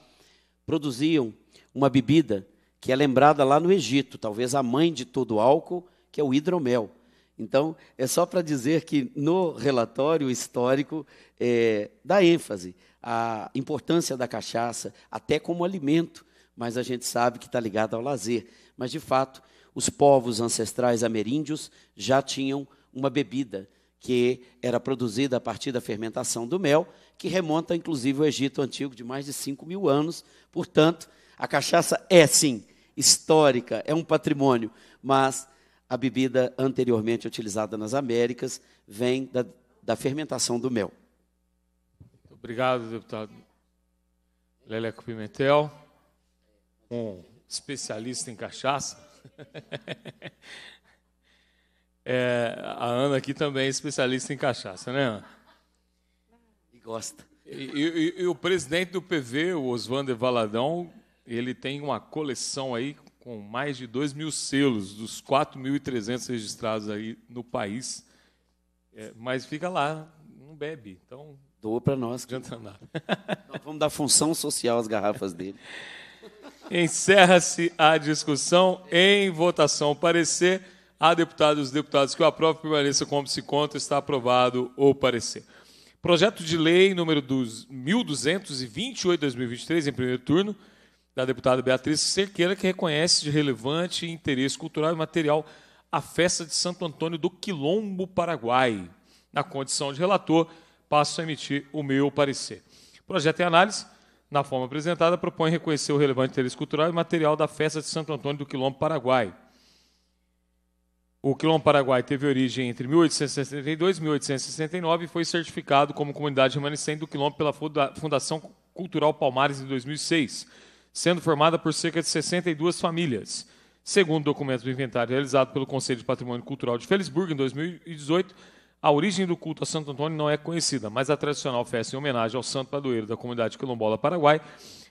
produziam uma bebida que é lembrada lá no Egito, talvez a mãe de todo o álcool, que é o hidromel. Então, é só para dizer que no relatório histórico é, dá ênfase à importância da cachaça, até como alimento, mas a gente sabe que está ligada ao lazer. Mas, de fato, os povos ancestrais ameríndios já tinham uma bebida que era produzida a partir da fermentação do mel, que remonta inclusive ao Egito Antigo de mais de 5 mil anos. Portanto, a cachaça é sim histórica, é um patrimônio, mas a bebida anteriormente utilizada nas Américas vem da, da fermentação do mel. Obrigado, deputado Leleco Pimentel, um especialista em cachaça. É, a Ana aqui também é especialista em cachaça, né, Ana? E gosta. E, e, e o presidente do PV, o Oswaldo Valadão, ele tem uma coleção aí com mais de 2 mil selos, dos 4.300 registrados aí no país. É, mas fica lá, não bebe. Então, Doa para nós. Não adianta nada. Nós vamos dar função social às garrafas dele. Encerra-se a discussão em votação. Parecer a deputada e os deputados que o aprovo permaneça como se conta. Está aprovado o parecer. Projeto de lei número 1228-2023, em primeiro turno, da deputada Beatriz Cerqueira, que reconhece de relevante interesse cultural e material a festa de Santo Antônio do Quilombo Paraguai. Na condição de relator, passo a emitir o meu parecer. Projeto em análise na forma apresentada, propõe reconhecer o relevante interesse cultural e material da festa de Santo Antônio do Quilombo Paraguai. O Quilombo Paraguai teve origem entre 1862 e 1869 e foi certificado como comunidade remanescente do Quilombo pela Fundação Cultural Palmares em 2006, sendo formada por cerca de 62 famílias. Segundo o documento do inventário realizado pelo Conselho de Patrimônio Cultural de Felisburgo em 2018, a origem do culto a Santo Antônio não é conhecida, mas a tradicional festa em homenagem ao santo padroeiro da comunidade quilombola Paraguai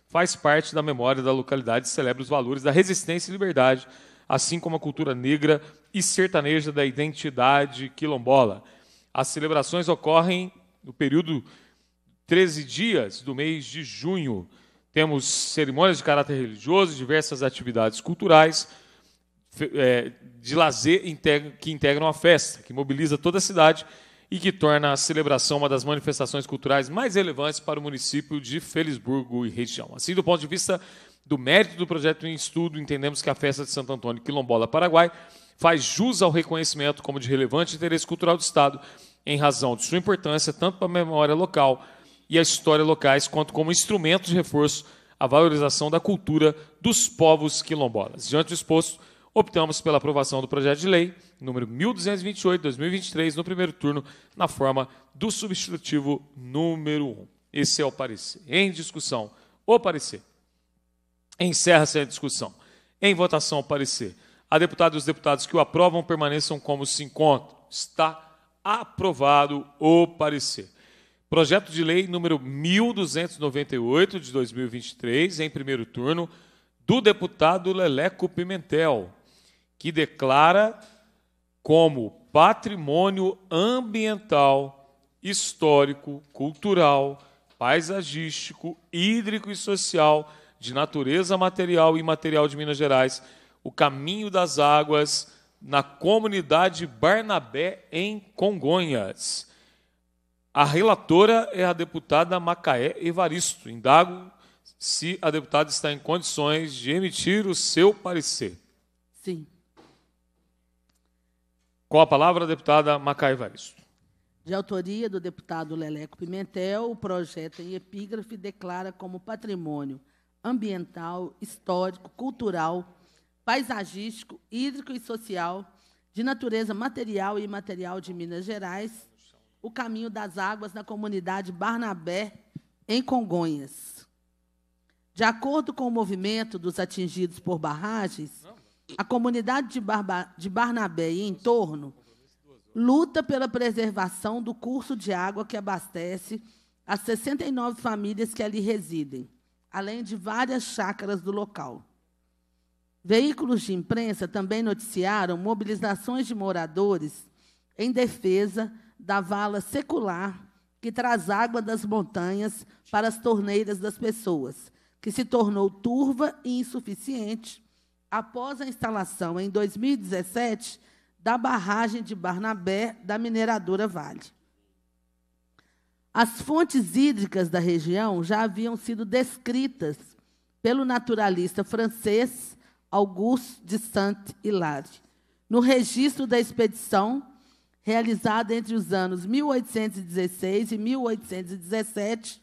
faz parte da memória da localidade e celebra os valores da resistência e liberdade, assim como a cultura negra e sertaneja da identidade quilombola. As celebrações ocorrem no período 13 dias do mês de junho. Temos cerimônias de caráter religioso, diversas atividades culturais, é, de lazer que integram a festa, que mobiliza toda a cidade e que torna a celebração uma das manifestações culturais mais relevantes para o município de Felisburgo e região. Assim, do ponto de vista do mérito do projeto em estudo, entendemos que a festa de Santo Antônio Quilombola Paraguai faz jus ao reconhecimento como de relevante interesse cultural do Estado, em razão de sua importância tanto para a memória local e a história locais, quanto como instrumento de reforço à valorização da cultura dos povos quilombolas. Diante do exposto, optamos pela aprovação do projeto de lei número 1228/2023 no primeiro turno na forma do substitutivo número 1. Esse é o parecer. Em discussão, o parecer. Encerra-se a discussão. Em votação, o parecer. A deputada e os deputados que o aprovam permaneçam como se encontram. Está aprovado o parecer. Projeto de lei número 1298 de 2023, em primeiro turno, do deputado Leleco Pimentel que declara como patrimônio ambiental, histórico, cultural, paisagístico, hídrico e social, de natureza material e imaterial de Minas Gerais, o caminho das águas na comunidade Barnabé, em Congonhas. A relatora é a deputada Macaé Evaristo. Indago se a deputada está em condições de emitir o seu parecer. Sim. Com a palavra a deputada Macaia Evaristo. De autoria do deputado Leleco Pimentel, o projeto em epígrafe declara como patrimônio ambiental, histórico, cultural, paisagístico, hídrico e social, de natureza material e imaterial de Minas Gerais, o caminho das águas na comunidade Barnabé, em Congonhas. De acordo com o movimento dos atingidos por barragens, a comunidade de, Barba, de Barnabé e em torno luta pela preservação do curso de água que abastece as 69 famílias que ali residem, além de várias chácaras do local. Veículos de imprensa também noticiaram mobilizações de moradores em defesa da vala secular que traz água das montanhas para as torneiras das pessoas, que se tornou turva e insuficiente após a instalação, em 2017, da barragem de Barnabé da mineradora Vale. As fontes hídricas da região já haviam sido descritas pelo naturalista francês Auguste de Saint-Hilaire no registro da expedição realizada entre os anos 1816 e 1817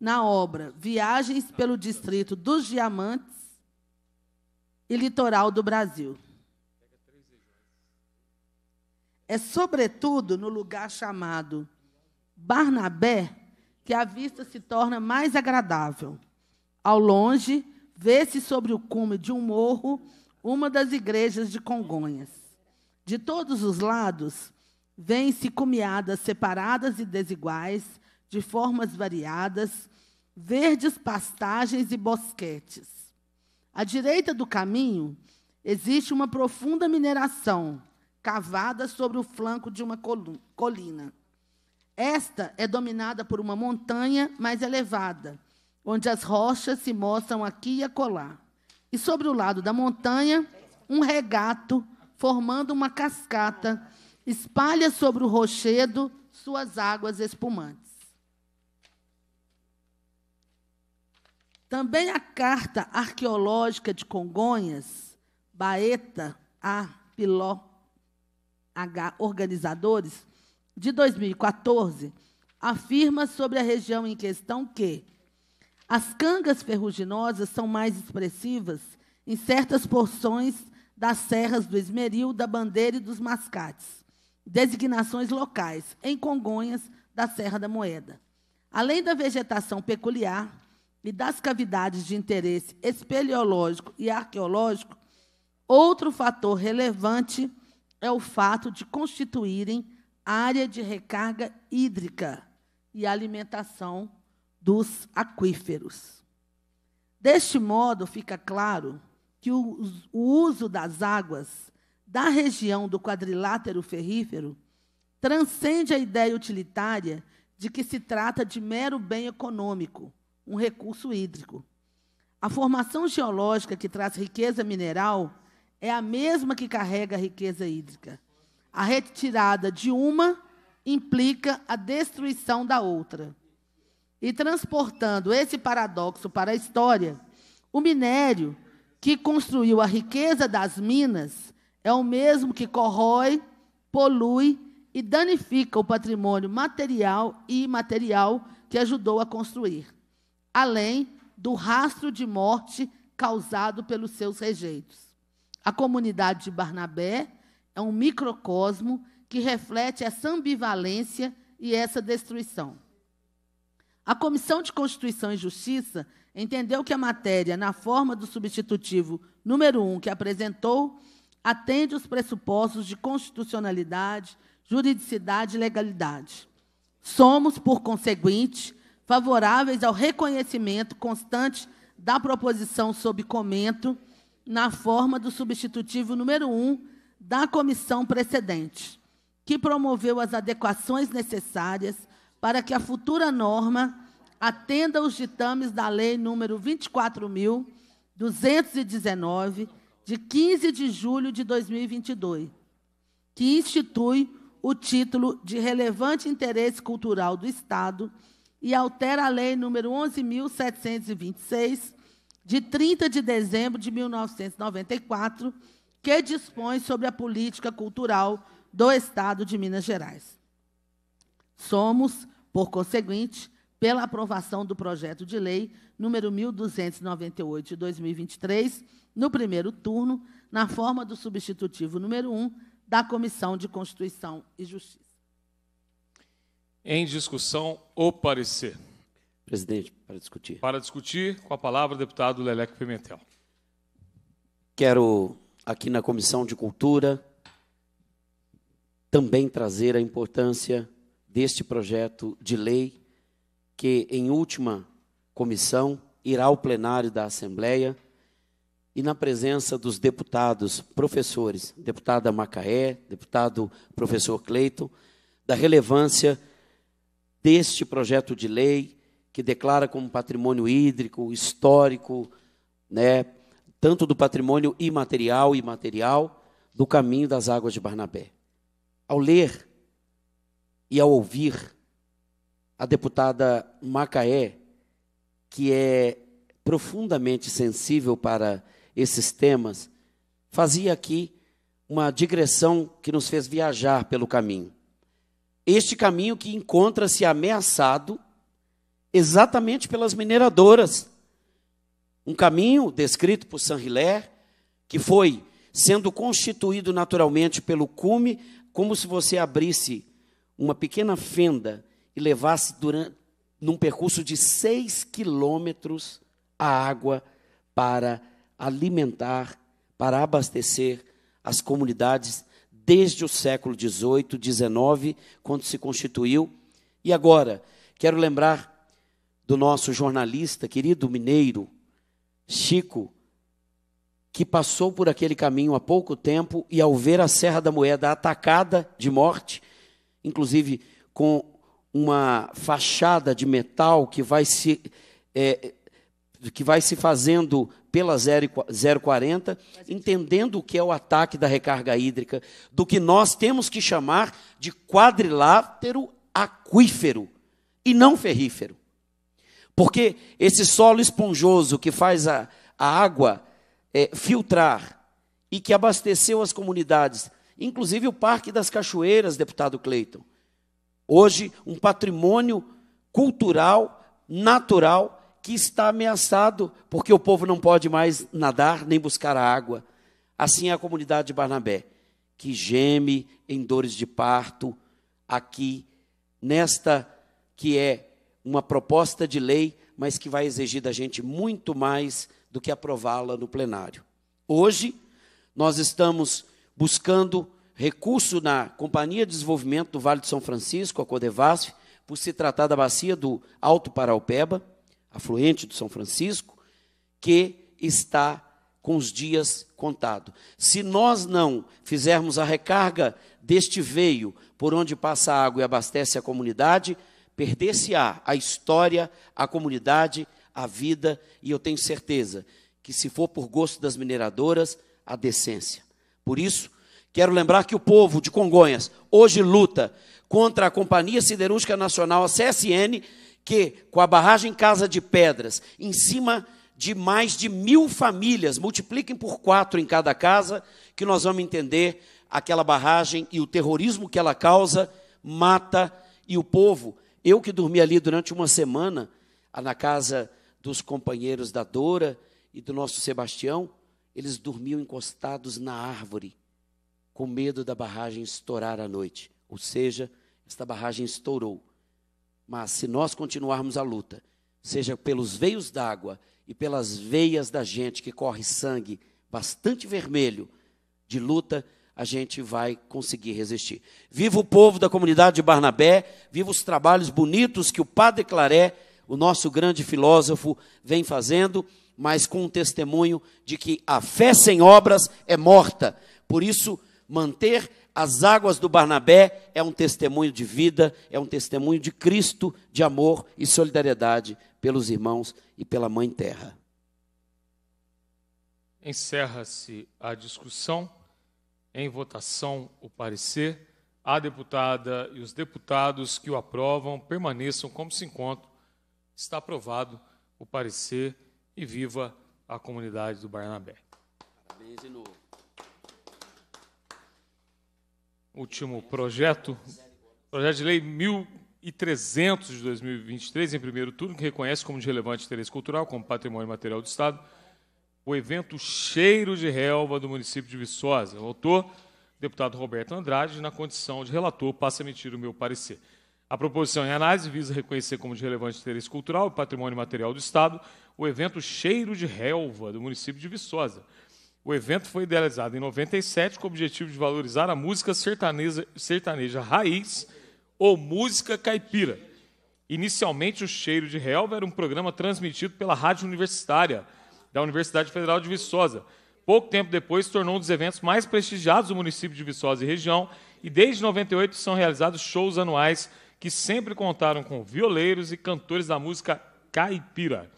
na obra Viagens pelo Distrito dos Diamantes e litoral do Brasil. É sobretudo no lugar chamado Barnabé que a vista se torna mais agradável. Ao longe, vê-se sobre o cume de um morro uma das igrejas de Congonhas. De todos os lados, vêm-se cumeadas separadas e desiguais, de formas variadas, verdes pastagens e bosquetes. À direita do caminho, existe uma profunda mineração cavada sobre o flanco de uma colina. Esta é dominada por uma montanha mais elevada, onde as rochas se mostram aqui e acolá. E sobre o lado da montanha, um regato, formando uma cascata, espalha sobre o rochedo suas águas espumantes. Também a carta arqueológica de Congonhas, Baeta A. Piló H. Organizadores, de 2014, afirma sobre a região em questão que as cangas ferruginosas são mais expressivas em certas porções das serras do Esmeril, da Bandeira e dos Mascates, designações locais, em Congonhas, da Serra da Moeda. Além da vegetação peculiar, e das cavidades de interesse espeleológico e arqueológico, outro fator relevante é o fato de constituírem área de recarga hídrica e alimentação dos aquíferos. Deste modo, fica claro que o, uso das águas da região do quadrilátero ferrífero transcende a ideia utilitária de que se trata de mero bem econômico um recurso hídrico. A formação geológica que traz riqueza mineral é a mesma que carrega a riqueza hídrica. A retirada de uma implica a destruição da outra. E transportando esse paradoxo para a história, o minério que construiu a riqueza das minas é o mesmo que corrói, polui e danifica o patrimônio material e imaterial que ajudou a construir além do rastro de morte causado pelos seus rejeitos. A comunidade de Barnabé é um microcosmo que reflete essa ambivalência e essa destruição. A Comissão de Constituição e Justiça entendeu que a matéria, na forma do substitutivo número um que apresentou, atende os pressupostos de constitucionalidade, juridicidade e legalidade. Somos, por conseguinte, favoráveis ao reconhecimento constante da proposição sob comento na forma do substitutivo número 1 da comissão precedente, que promoveu as adequações necessárias para que a futura norma atenda aos ditames da Lei número 24.219, de 15 de julho de 2022, que institui o título de relevante interesse cultural do Estado e altera a Lei número 11.726, de 30 de dezembro de 1994, que dispõe sobre a política cultural do Estado de Minas Gerais. Somos, por conseguinte, pela aprovação do projeto de lei número 1298 de 2023, no primeiro turno, na forma do substitutivo número 1 da Comissão de Constituição e Justiça em discussão o parecer. Presidente, para discutir. Para discutir, com a palavra, o deputado Leleco Pimentel. Quero, aqui na Comissão de Cultura, também trazer a importância deste projeto de lei que, em última comissão, irá ao plenário da Assembleia e na presença dos deputados, professores, deputada Macaé, deputado professor Cleito, da relevância deste projeto de lei que declara como patrimônio hídrico, histórico, né, tanto do patrimônio imaterial e material, do caminho das águas de Barnabé. Ao ler e ao ouvir a deputada Macaé, que é profundamente sensível para esses temas, fazia aqui uma digressão que nos fez viajar pelo caminho. Este caminho que encontra-se ameaçado exatamente pelas mineradoras. Um caminho descrito por Saint Hilaire, que foi sendo constituído naturalmente pelo cume, como se você abrisse uma pequena fenda e levasse durante, num percurso de seis quilômetros a água para alimentar, para abastecer as comunidades desde o século XVIII, XIX, quando se constituiu. E agora, quero lembrar do nosso jornalista, querido mineiro, Chico, que passou por aquele caminho há pouco tempo e, ao ver a Serra da Moeda atacada de morte, inclusive com uma fachada de metal que vai se, é, que vai se fazendo pela 040, entendendo o que é o ataque da recarga hídrica, do que nós temos que chamar de quadrilátero aquífero e não ferrífero. Porque esse solo esponjoso que faz a, a água é, filtrar e que abasteceu as comunidades, inclusive o Parque das Cachoeiras, deputado Cleiton. Hoje, um patrimônio cultural, natural, que está ameaçado, porque o povo não pode mais nadar nem buscar a água. Assim é a comunidade de Barnabé, que geme em dores de parto, aqui, nesta que é uma proposta de lei, mas que vai exigir da gente muito mais do que aprová-la no plenário. Hoje, nós estamos buscando recurso na Companhia de Desenvolvimento do Vale de São Francisco, a Codevasf, por se tratar da bacia do Alto Paraupeba afluente do São Francisco, que está com os dias contados. Se nós não fizermos a recarga deste veio por onde passa a água e abastece a comunidade, perder-se-á a história, a comunidade, a vida, e eu tenho certeza que, se for por gosto das mineradoras, a decência. Por isso, quero lembrar que o povo de Congonhas hoje luta contra a Companhia Siderúrgica Nacional, a CSN, que, com a barragem Casa de Pedras, em cima de mais de mil famílias, multipliquem por quatro em cada casa, que nós vamos entender aquela barragem e o terrorismo que ela causa, mata e o povo. Eu que dormi ali durante uma semana, ah, na casa dos companheiros da Dora e do nosso Sebastião, eles dormiam encostados na árvore, com medo da barragem estourar à noite. Ou seja, esta barragem estourou. Mas se nós continuarmos a luta, seja pelos veios d'água e pelas veias da gente que corre sangue bastante vermelho de luta, a gente vai conseguir resistir. Viva o povo da comunidade de Barnabé, viva os trabalhos bonitos que o Padre Claré, o nosso grande filósofo, vem fazendo, mas com o um testemunho de que a fé sem obras é morta. Por isso, manter as águas do Barnabé é um testemunho de vida, é um testemunho de Cristo, de amor e solidariedade pelos irmãos e pela Mãe Terra. Encerra-se a discussão. Em votação, o parecer. A deputada e os deputados que o aprovam permaneçam como se encontram. Está aprovado o parecer e viva a comunidade do Barnabé. Parabéns de novo. último projeto, projeto de lei 1300 de 2023, em primeiro turno, que reconhece como de relevante interesse cultural, como patrimônio material do Estado, o evento Cheiro de Relva do município de Viçosa. O autor, deputado Roberto Andrade, na condição de relator, passa a emitir o meu parecer. A proposição em análise visa reconhecer como de relevante interesse cultural e patrimônio material do Estado o evento Cheiro de Relva do município de Viçosa, o evento foi idealizado em 97 com o objetivo de valorizar a música sertaneja, sertaneja raiz ou música caipira. Inicialmente, o Cheiro de Relva era um programa transmitido pela Rádio Universitária da Universidade Federal de Viçosa. Pouco tempo depois, tornou um dos eventos mais prestigiados do município de Viçosa e região, e desde 98 são realizados shows anuais que sempre contaram com violeiros e cantores da música caipira.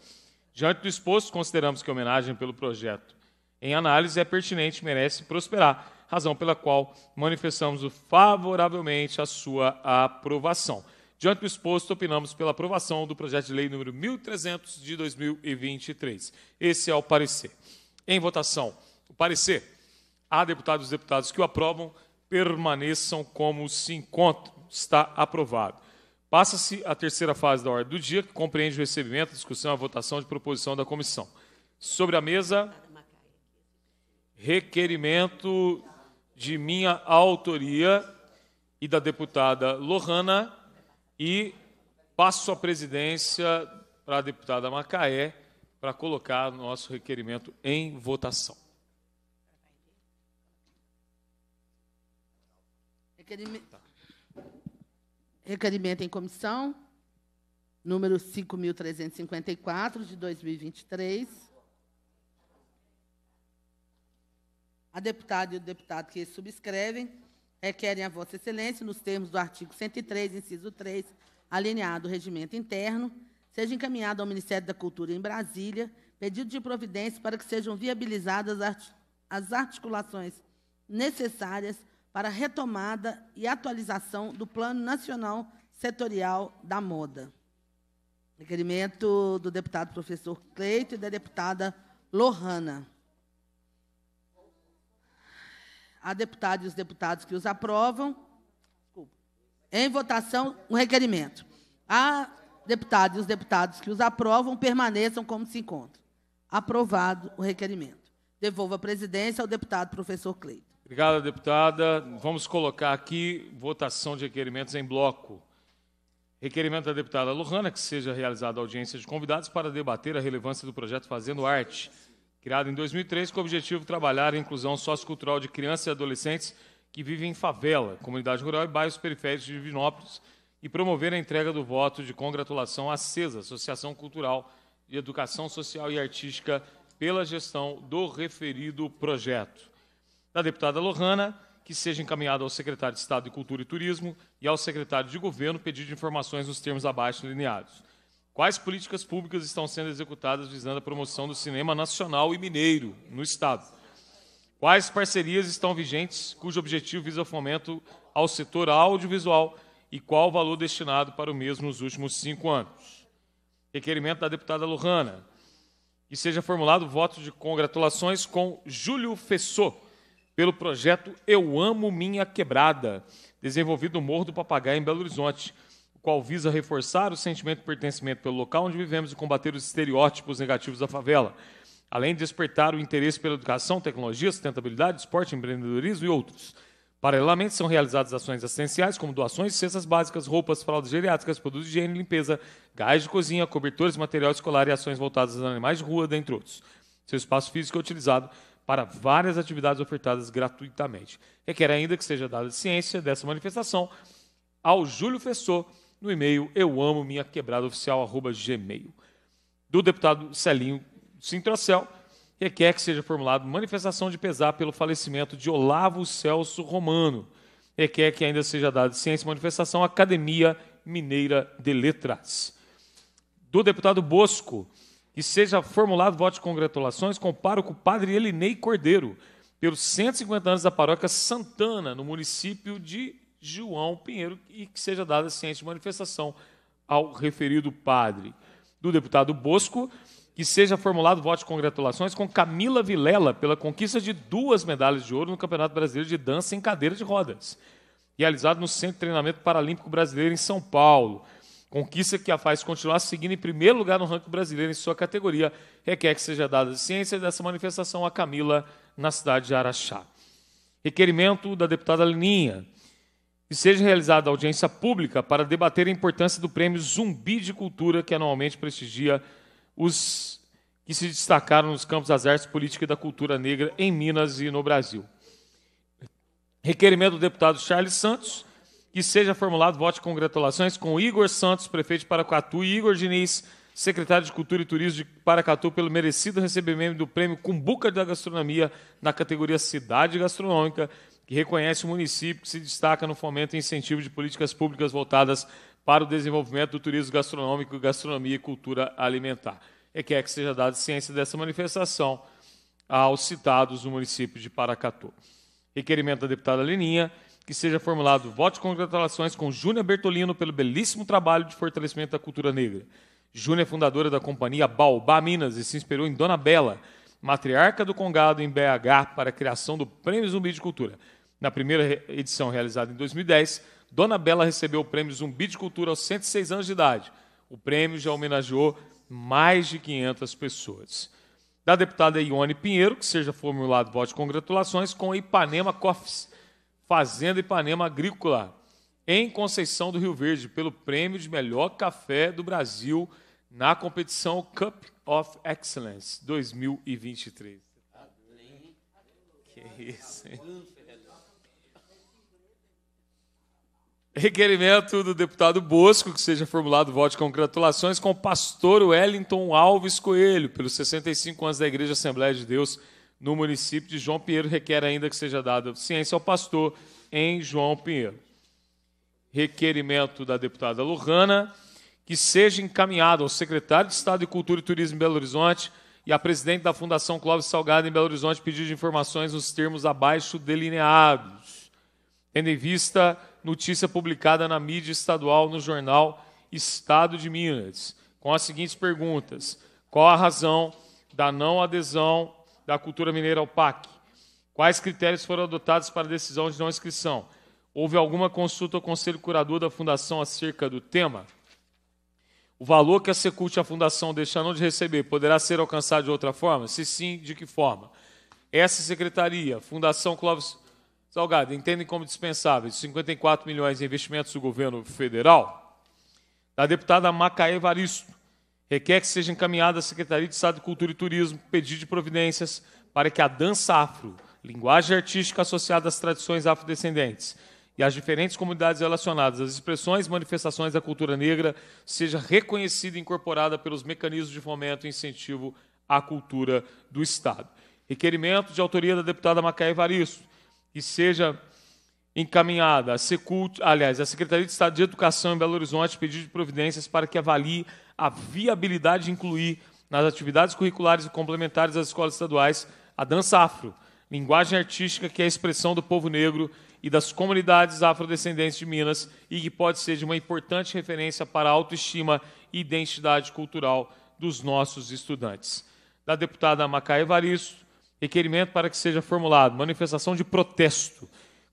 Diante do exposto, consideramos que a homenagem pelo projeto em análise é pertinente, merece prosperar, razão pela qual manifestamos favoravelmente a sua aprovação. Diante do exposto, opinamos pela aprovação do projeto de lei número 1300 de 2023. Esse é o parecer. Em votação, o parecer. Há deputados e deputados que o aprovam, permaneçam como se encontram. Está aprovado. Passa-se a terceira fase da ordem do dia, que compreende o recebimento, a discussão e a votação de proposição da comissão. Sobre a mesa, requerimento de minha autoria e da deputada Lohana e passo a presidência para a deputada Macaé para colocar nosso requerimento em votação. Requerimento, requerimento em comissão, número 5.354, de 2023 A deputada e o deputado que subscrevem requerem a Vossa Excelência, nos termos do artigo 103, inciso 3, alineado ao regimento interno, seja encaminhado ao Ministério da Cultura em Brasília pedido de providência para que sejam viabilizadas as articulações necessárias para a retomada e atualização do Plano Nacional Setorial da Moda. Requerimento do deputado professor Cleito e da deputada Lohana. a deputada e os deputados que os aprovam. Desculpa. Em votação, o requerimento. A deputada e os deputados que os aprovam permaneçam como se encontram. Aprovado o requerimento. Devolvo a presidência ao deputado professor Cleito. Obrigada, deputada. Vamos colocar aqui votação de requerimentos em bloco. Requerimento da deputada Lohana que seja realizada audiência de convidados para debater a relevância do projeto Fazendo Arte criado em 2003 com o objetivo de trabalhar a inclusão sociocultural de crianças e adolescentes que vivem em favela, comunidade rural e bairros periféricos de Divinópolis e promover a entrega do voto de congratulação à CESA, Associação Cultural de Educação Social e Artística, pela gestão do referido projeto. Da deputada Lohana, que seja encaminhado ao secretário de Estado de Cultura e Turismo e ao secretário de Governo pedido de informações nos termos abaixo delineados. Quais políticas públicas estão sendo executadas visando a promoção do cinema nacional e mineiro no Estado? Quais parcerias estão vigentes cujo objetivo visa o fomento ao setor audiovisual e qual o valor destinado para o mesmo nos últimos cinco anos? Requerimento da deputada Lujana. Que seja formulado voto de congratulações com Júlio Fessot pelo projeto Eu Amo Minha Quebrada, desenvolvido no Morro do Papagaio, em Belo Horizonte qual visa reforçar o sentimento de pertencimento pelo local onde vivemos e combater os estereótipos negativos da favela, além de despertar o interesse pela educação, tecnologia, sustentabilidade, esporte, empreendedorismo e outros. Paralelamente, são realizadas ações essenciais como doações de cestas básicas, roupas, fraldas geriátricas, produtos de higiene e limpeza, gás de cozinha, cobertores, material escolar e ações voltadas aos animais de rua, dentre outros. Seu espaço físico é utilizado para várias atividades ofertadas gratuitamente. Requer ainda que seja dada ciência dessa manifestação ao Júlio Fessor, no e-mail eu amo minha quebrada oficial gmail do deputado Celinho Sintracel requer que seja formulado manifestação de pesar pelo falecimento de Olavo Celso Romano requer que ainda seja dada ciência e manifestação à Academia Mineira de Letras do deputado Bosco que seja formulado voto de congratulações com o pároco Padre Elinei Cordeiro pelos 150 anos da paróquia Santana, no município de João Pinheiro e que seja dada ciência assim, de manifestação ao referido padre. Do deputado Bosco, que seja formulado voto de congratulações com Camila Vilela pela conquista de duas medalhas de ouro no Campeonato Brasileiro de Dança em Cadeira de Rodas, realizado no Centro de Treinamento Paralímpico Brasileiro em São Paulo. Conquista que a faz continuar seguindo em primeiro lugar no ranking brasileiro em sua categoria, requer que seja dada ciência dessa manifestação a Camila na cidade de Araxá. Requerimento da deputada Lininha que seja realizada audiência pública para debater a importância do prêmio Zumbi de Cultura, que anualmente prestigia os que se destacaram nos campos das artes, política e da cultura negra em Minas e no Brasil. Requerimento do deputado Charles Santos, que seja formulado voto de congratulações com Igor Santos, prefeito de Paracatu, e Igor Diniz, secretário de Cultura e Turismo de Paracatu, pelo merecido recebimento do prêmio Cumbuca da Gastronomia na categoria Cidade Gastronômica, que reconhece o município que se destaca no fomento e incentivo de políticas públicas voltadas para o desenvolvimento do turismo gastronômico, gastronomia e cultura alimentar. quer que seja dada ciência dessa manifestação aos citados no município de Paracatu. Requerimento da deputada Leninha, que seja formulado voto de congratulações com Júnia Bertolino pelo belíssimo trabalho de fortalecimento da cultura negra. Júnia é fundadora da companhia Baobá Minas e se inspirou em Dona Bela, matriarca do Congado em BH, para a criação do Prêmio Zumbi de Cultura. Na primeira edição realizada em 2010, Dona Bela recebeu o prêmio Zumbi de Cultura aos 106 anos de idade. O prêmio já homenageou mais de 500 pessoas. Da deputada Ione Pinheiro, que seja formulado voto de congratulações com a Ipanema Coffs, Fazenda Ipanema Agrícola, em Conceição do Rio Verde, pelo prêmio de melhor café do Brasil na competição Cup of Excellence 2023. Que isso, hein? Requerimento do deputado Bosco que seja formulado voto de congratulações com o pastor Wellington Alves Coelho, pelos 65 anos da Igreja Assembleia de Deus no município de João Pinheiro. Requer ainda que seja dada ciência ao pastor em João Pinheiro. Requerimento da deputada Lujana que seja encaminhado ao secretário de Estado de Cultura e Turismo em Belo Horizonte e à presidente da Fundação Clóvis Salgado em Belo Horizonte pedido de informações nos termos abaixo delineados tendo em vista notícia publicada na mídia estadual no jornal Estado de Minas, com as seguintes perguntas: qual a razão da não adesão da cultura mineira ao PAC? Quais critérios foram adotados para a decisão de não inscrição? Houve alguma consulta ao Conselho Curador da Fundação acerca do tema? O valor que a Secult e a Fundação deixarão de receber poderá ser alcançado de outra forma? Se sim, de que forma? Essa secretaria, Fundação Clóvis Salgado, entendem como dispensáveis 54 milhões em investimentos do governo federal? Da deputada Macaé Varisto requer que seja encaminhada à Secretaria de Estado de Cultura e Turismo pedido de providências para que a dança afro, linguagem artística associada às tradições afrodescendentes e às diferentes comunidades relacionadas às expressões e manifestações da cultura negra, seja reconhecida e incorporada pelos mecanismos de fomento e incentivo à cultura do Estado. Requerimento de autoria da deputada Macaé Varisto e seja encaminhada a Secult, aliás, a Secretaria de Estado de Educação em Belo Horizonte pediu de providências para que avalie a viabilidade de incluir nas atividades curriculares e complementares das escolas estaduais a dança afro, linguagem artística que é a expressão do povo negro e das comunidades afrodescendentes de Minas e que pode ser de uma importante referência para a autoestima e identidade cultural dos nossos estudantes. Da deputada Macaé Evaristo, Requerimento para que seja formulado manifestação de protesto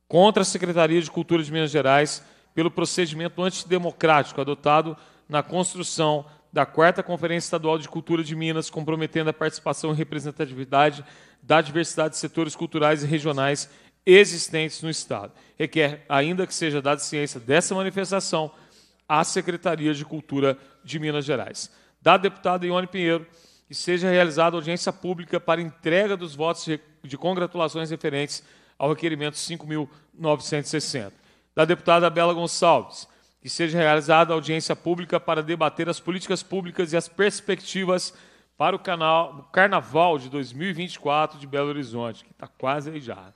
contra a Secretaria de Cultura de Minas Gerais pelo procedimento antidemocrático adotado na construção da quarta Conferência Estadual de Cultura de Minas, comprometendo a participação e representatividade da diversidade de setores culturais e regionais existentes no Estado. Requer, ainda que seja dada ciência dessa manifestação, à Secretaria de Cultura de Minas Gerais. Da deputada Ione Pinheiro, e seja realizada audiência pública para entrega dos votos de congratulações referentes ao requerimento 5.960. Da deputada Bela Gonçalves, que seja realizada audiência pública para debater as políticas públicas e as perspectivas para o, canal, o Carnaval de 2024 de Belo Horizonte, que está quase aí já.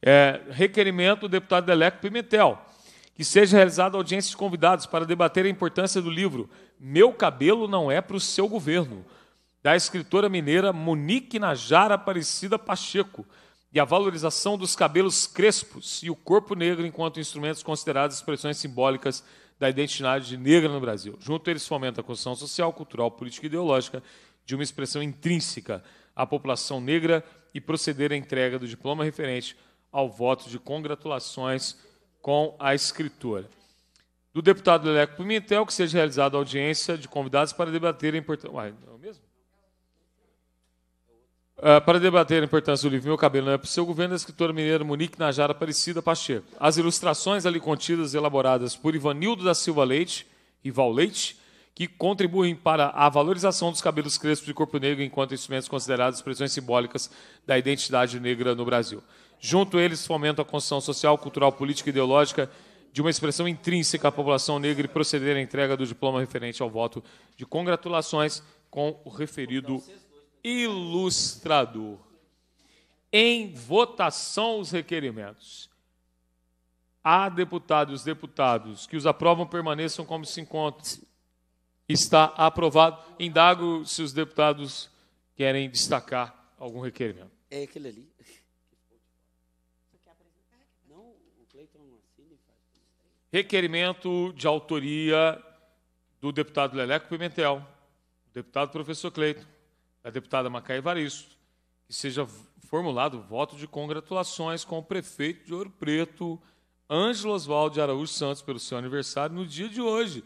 É, requerimento do deputado Deleco Pimentel, que seja realizada audiência de convidados para debater a importância do livro Meu Cabelo Não É para o Seu Governo, da escritora mineira Monique Najara Aparecida Pacheco e a valorização dos cabelos crespos e o corpo negro enquanto instrumentos considerados expressões simbólicas da identidade negra no Brasil. Junto eles fomentam a construção social, cultural, política e ideológica de uma expressão intrínseca à população negra e proceder à entrega do diploma referente ao voto de congratulações com a escritora. Do deputado Leleco Pimentel, que seja realizada a audiência de convidados para debater a importância. é o mesmo? Uh, para debater a importância do livro Meu Cabelo Não é para o Seu Governo, a escritora mineira Monique Najara Aparecida Pacheco. As ilustrações ali contidas e elaboradas por Ivanildo da Silva Leite, Val Leite, que contribuem para a valorização dos cabelos crespos de corpo negro enquanto instrumentos considerados expressões simbólicas da identidade negra no Brasil. Junto eles fomentam a construção social, cultural, política e ideológica de uma expressão intrínseca à população negra e proceder à entrega do diploma referente ao voto de congratulações com o referido ilustrador. Em votação os requerimentos. Há deputados, deputados que os aprovam permaneçam como se encontram. Está aprovado. Indago se os deputados querem destacar algum requerimento. É aquele ali. Requerimento de autoria do deputado Leleco Pimentel, deputado professor Cleiton da deputada Macaé Evaristo, que seja formulado voto de congratulações com o prefeito de Ouro Preto, Ângelo Oswaldo de Araújo Santos, pelo seu aniversário no dia de hoje,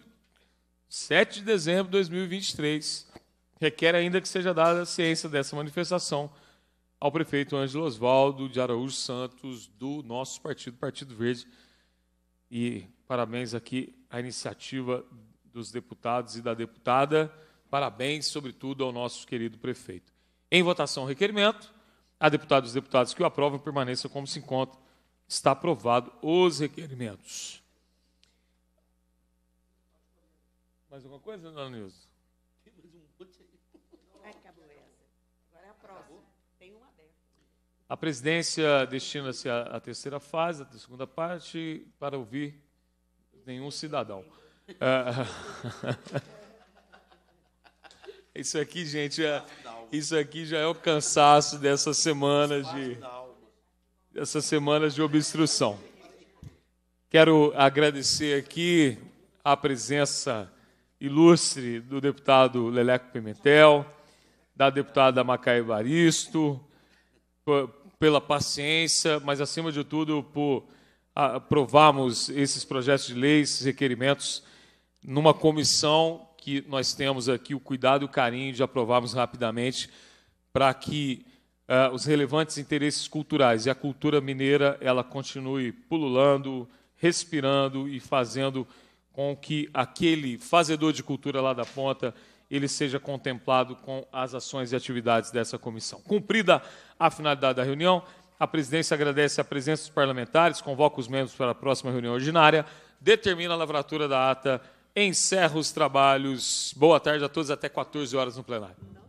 7 de dezembro de 2023. Requer ainda que seja dada a ciência dessa manifestação ao prefeito Ângelo Oswaldo de Araújo Santos, do nosso partido, Partido Verde. E parabéns aqui à iniciativa dos deputados e da deputada. Parabéns, sobretudo, ao nosso querido prefeito. Em votação, requerimento. A deputados e deputados que o aprovam permaneçam como se encontra. Está aprovado os requerimentos. Mais alguma coisa, Dona Nilza? Tem mais um monte aí. Acabou essa. Agora é a próxima. Tem uma aberta. A presidência destina-se à, terceira fase, à segunda parte, para ouvir nenhum cidadão. Isso aqui, gente, é, isso aqui já é o cansaço dessas semanas de dessas semanas de obstrução. Quero agradecer aqui a presença ilustre do deputado Leleco Pimentel, da deputada Macaé Baristo, pela paciência, mas acima de tudo por aprovarmos esses projetos de leis, esses requerimentos numa comissão que nós temos aqui o cuidado e o carinho de aprovarmos rapidamente para que uh, os relevantes interesses culturais e a cultura mineira ela continue pululando, respirando e fazendo com que aquele fazedor de cultura lá da ponta ele seja contemplado com as ações e atividades dessa comissão. Cumprida a finalidade da reunião, a presidência agradece a presença dos parlamentares, convoca os membros para a próxima reunião ordinária, determina a lavratura da ata encerro os trabalhos. Boa tarde a todos, até 14 horas no plenário.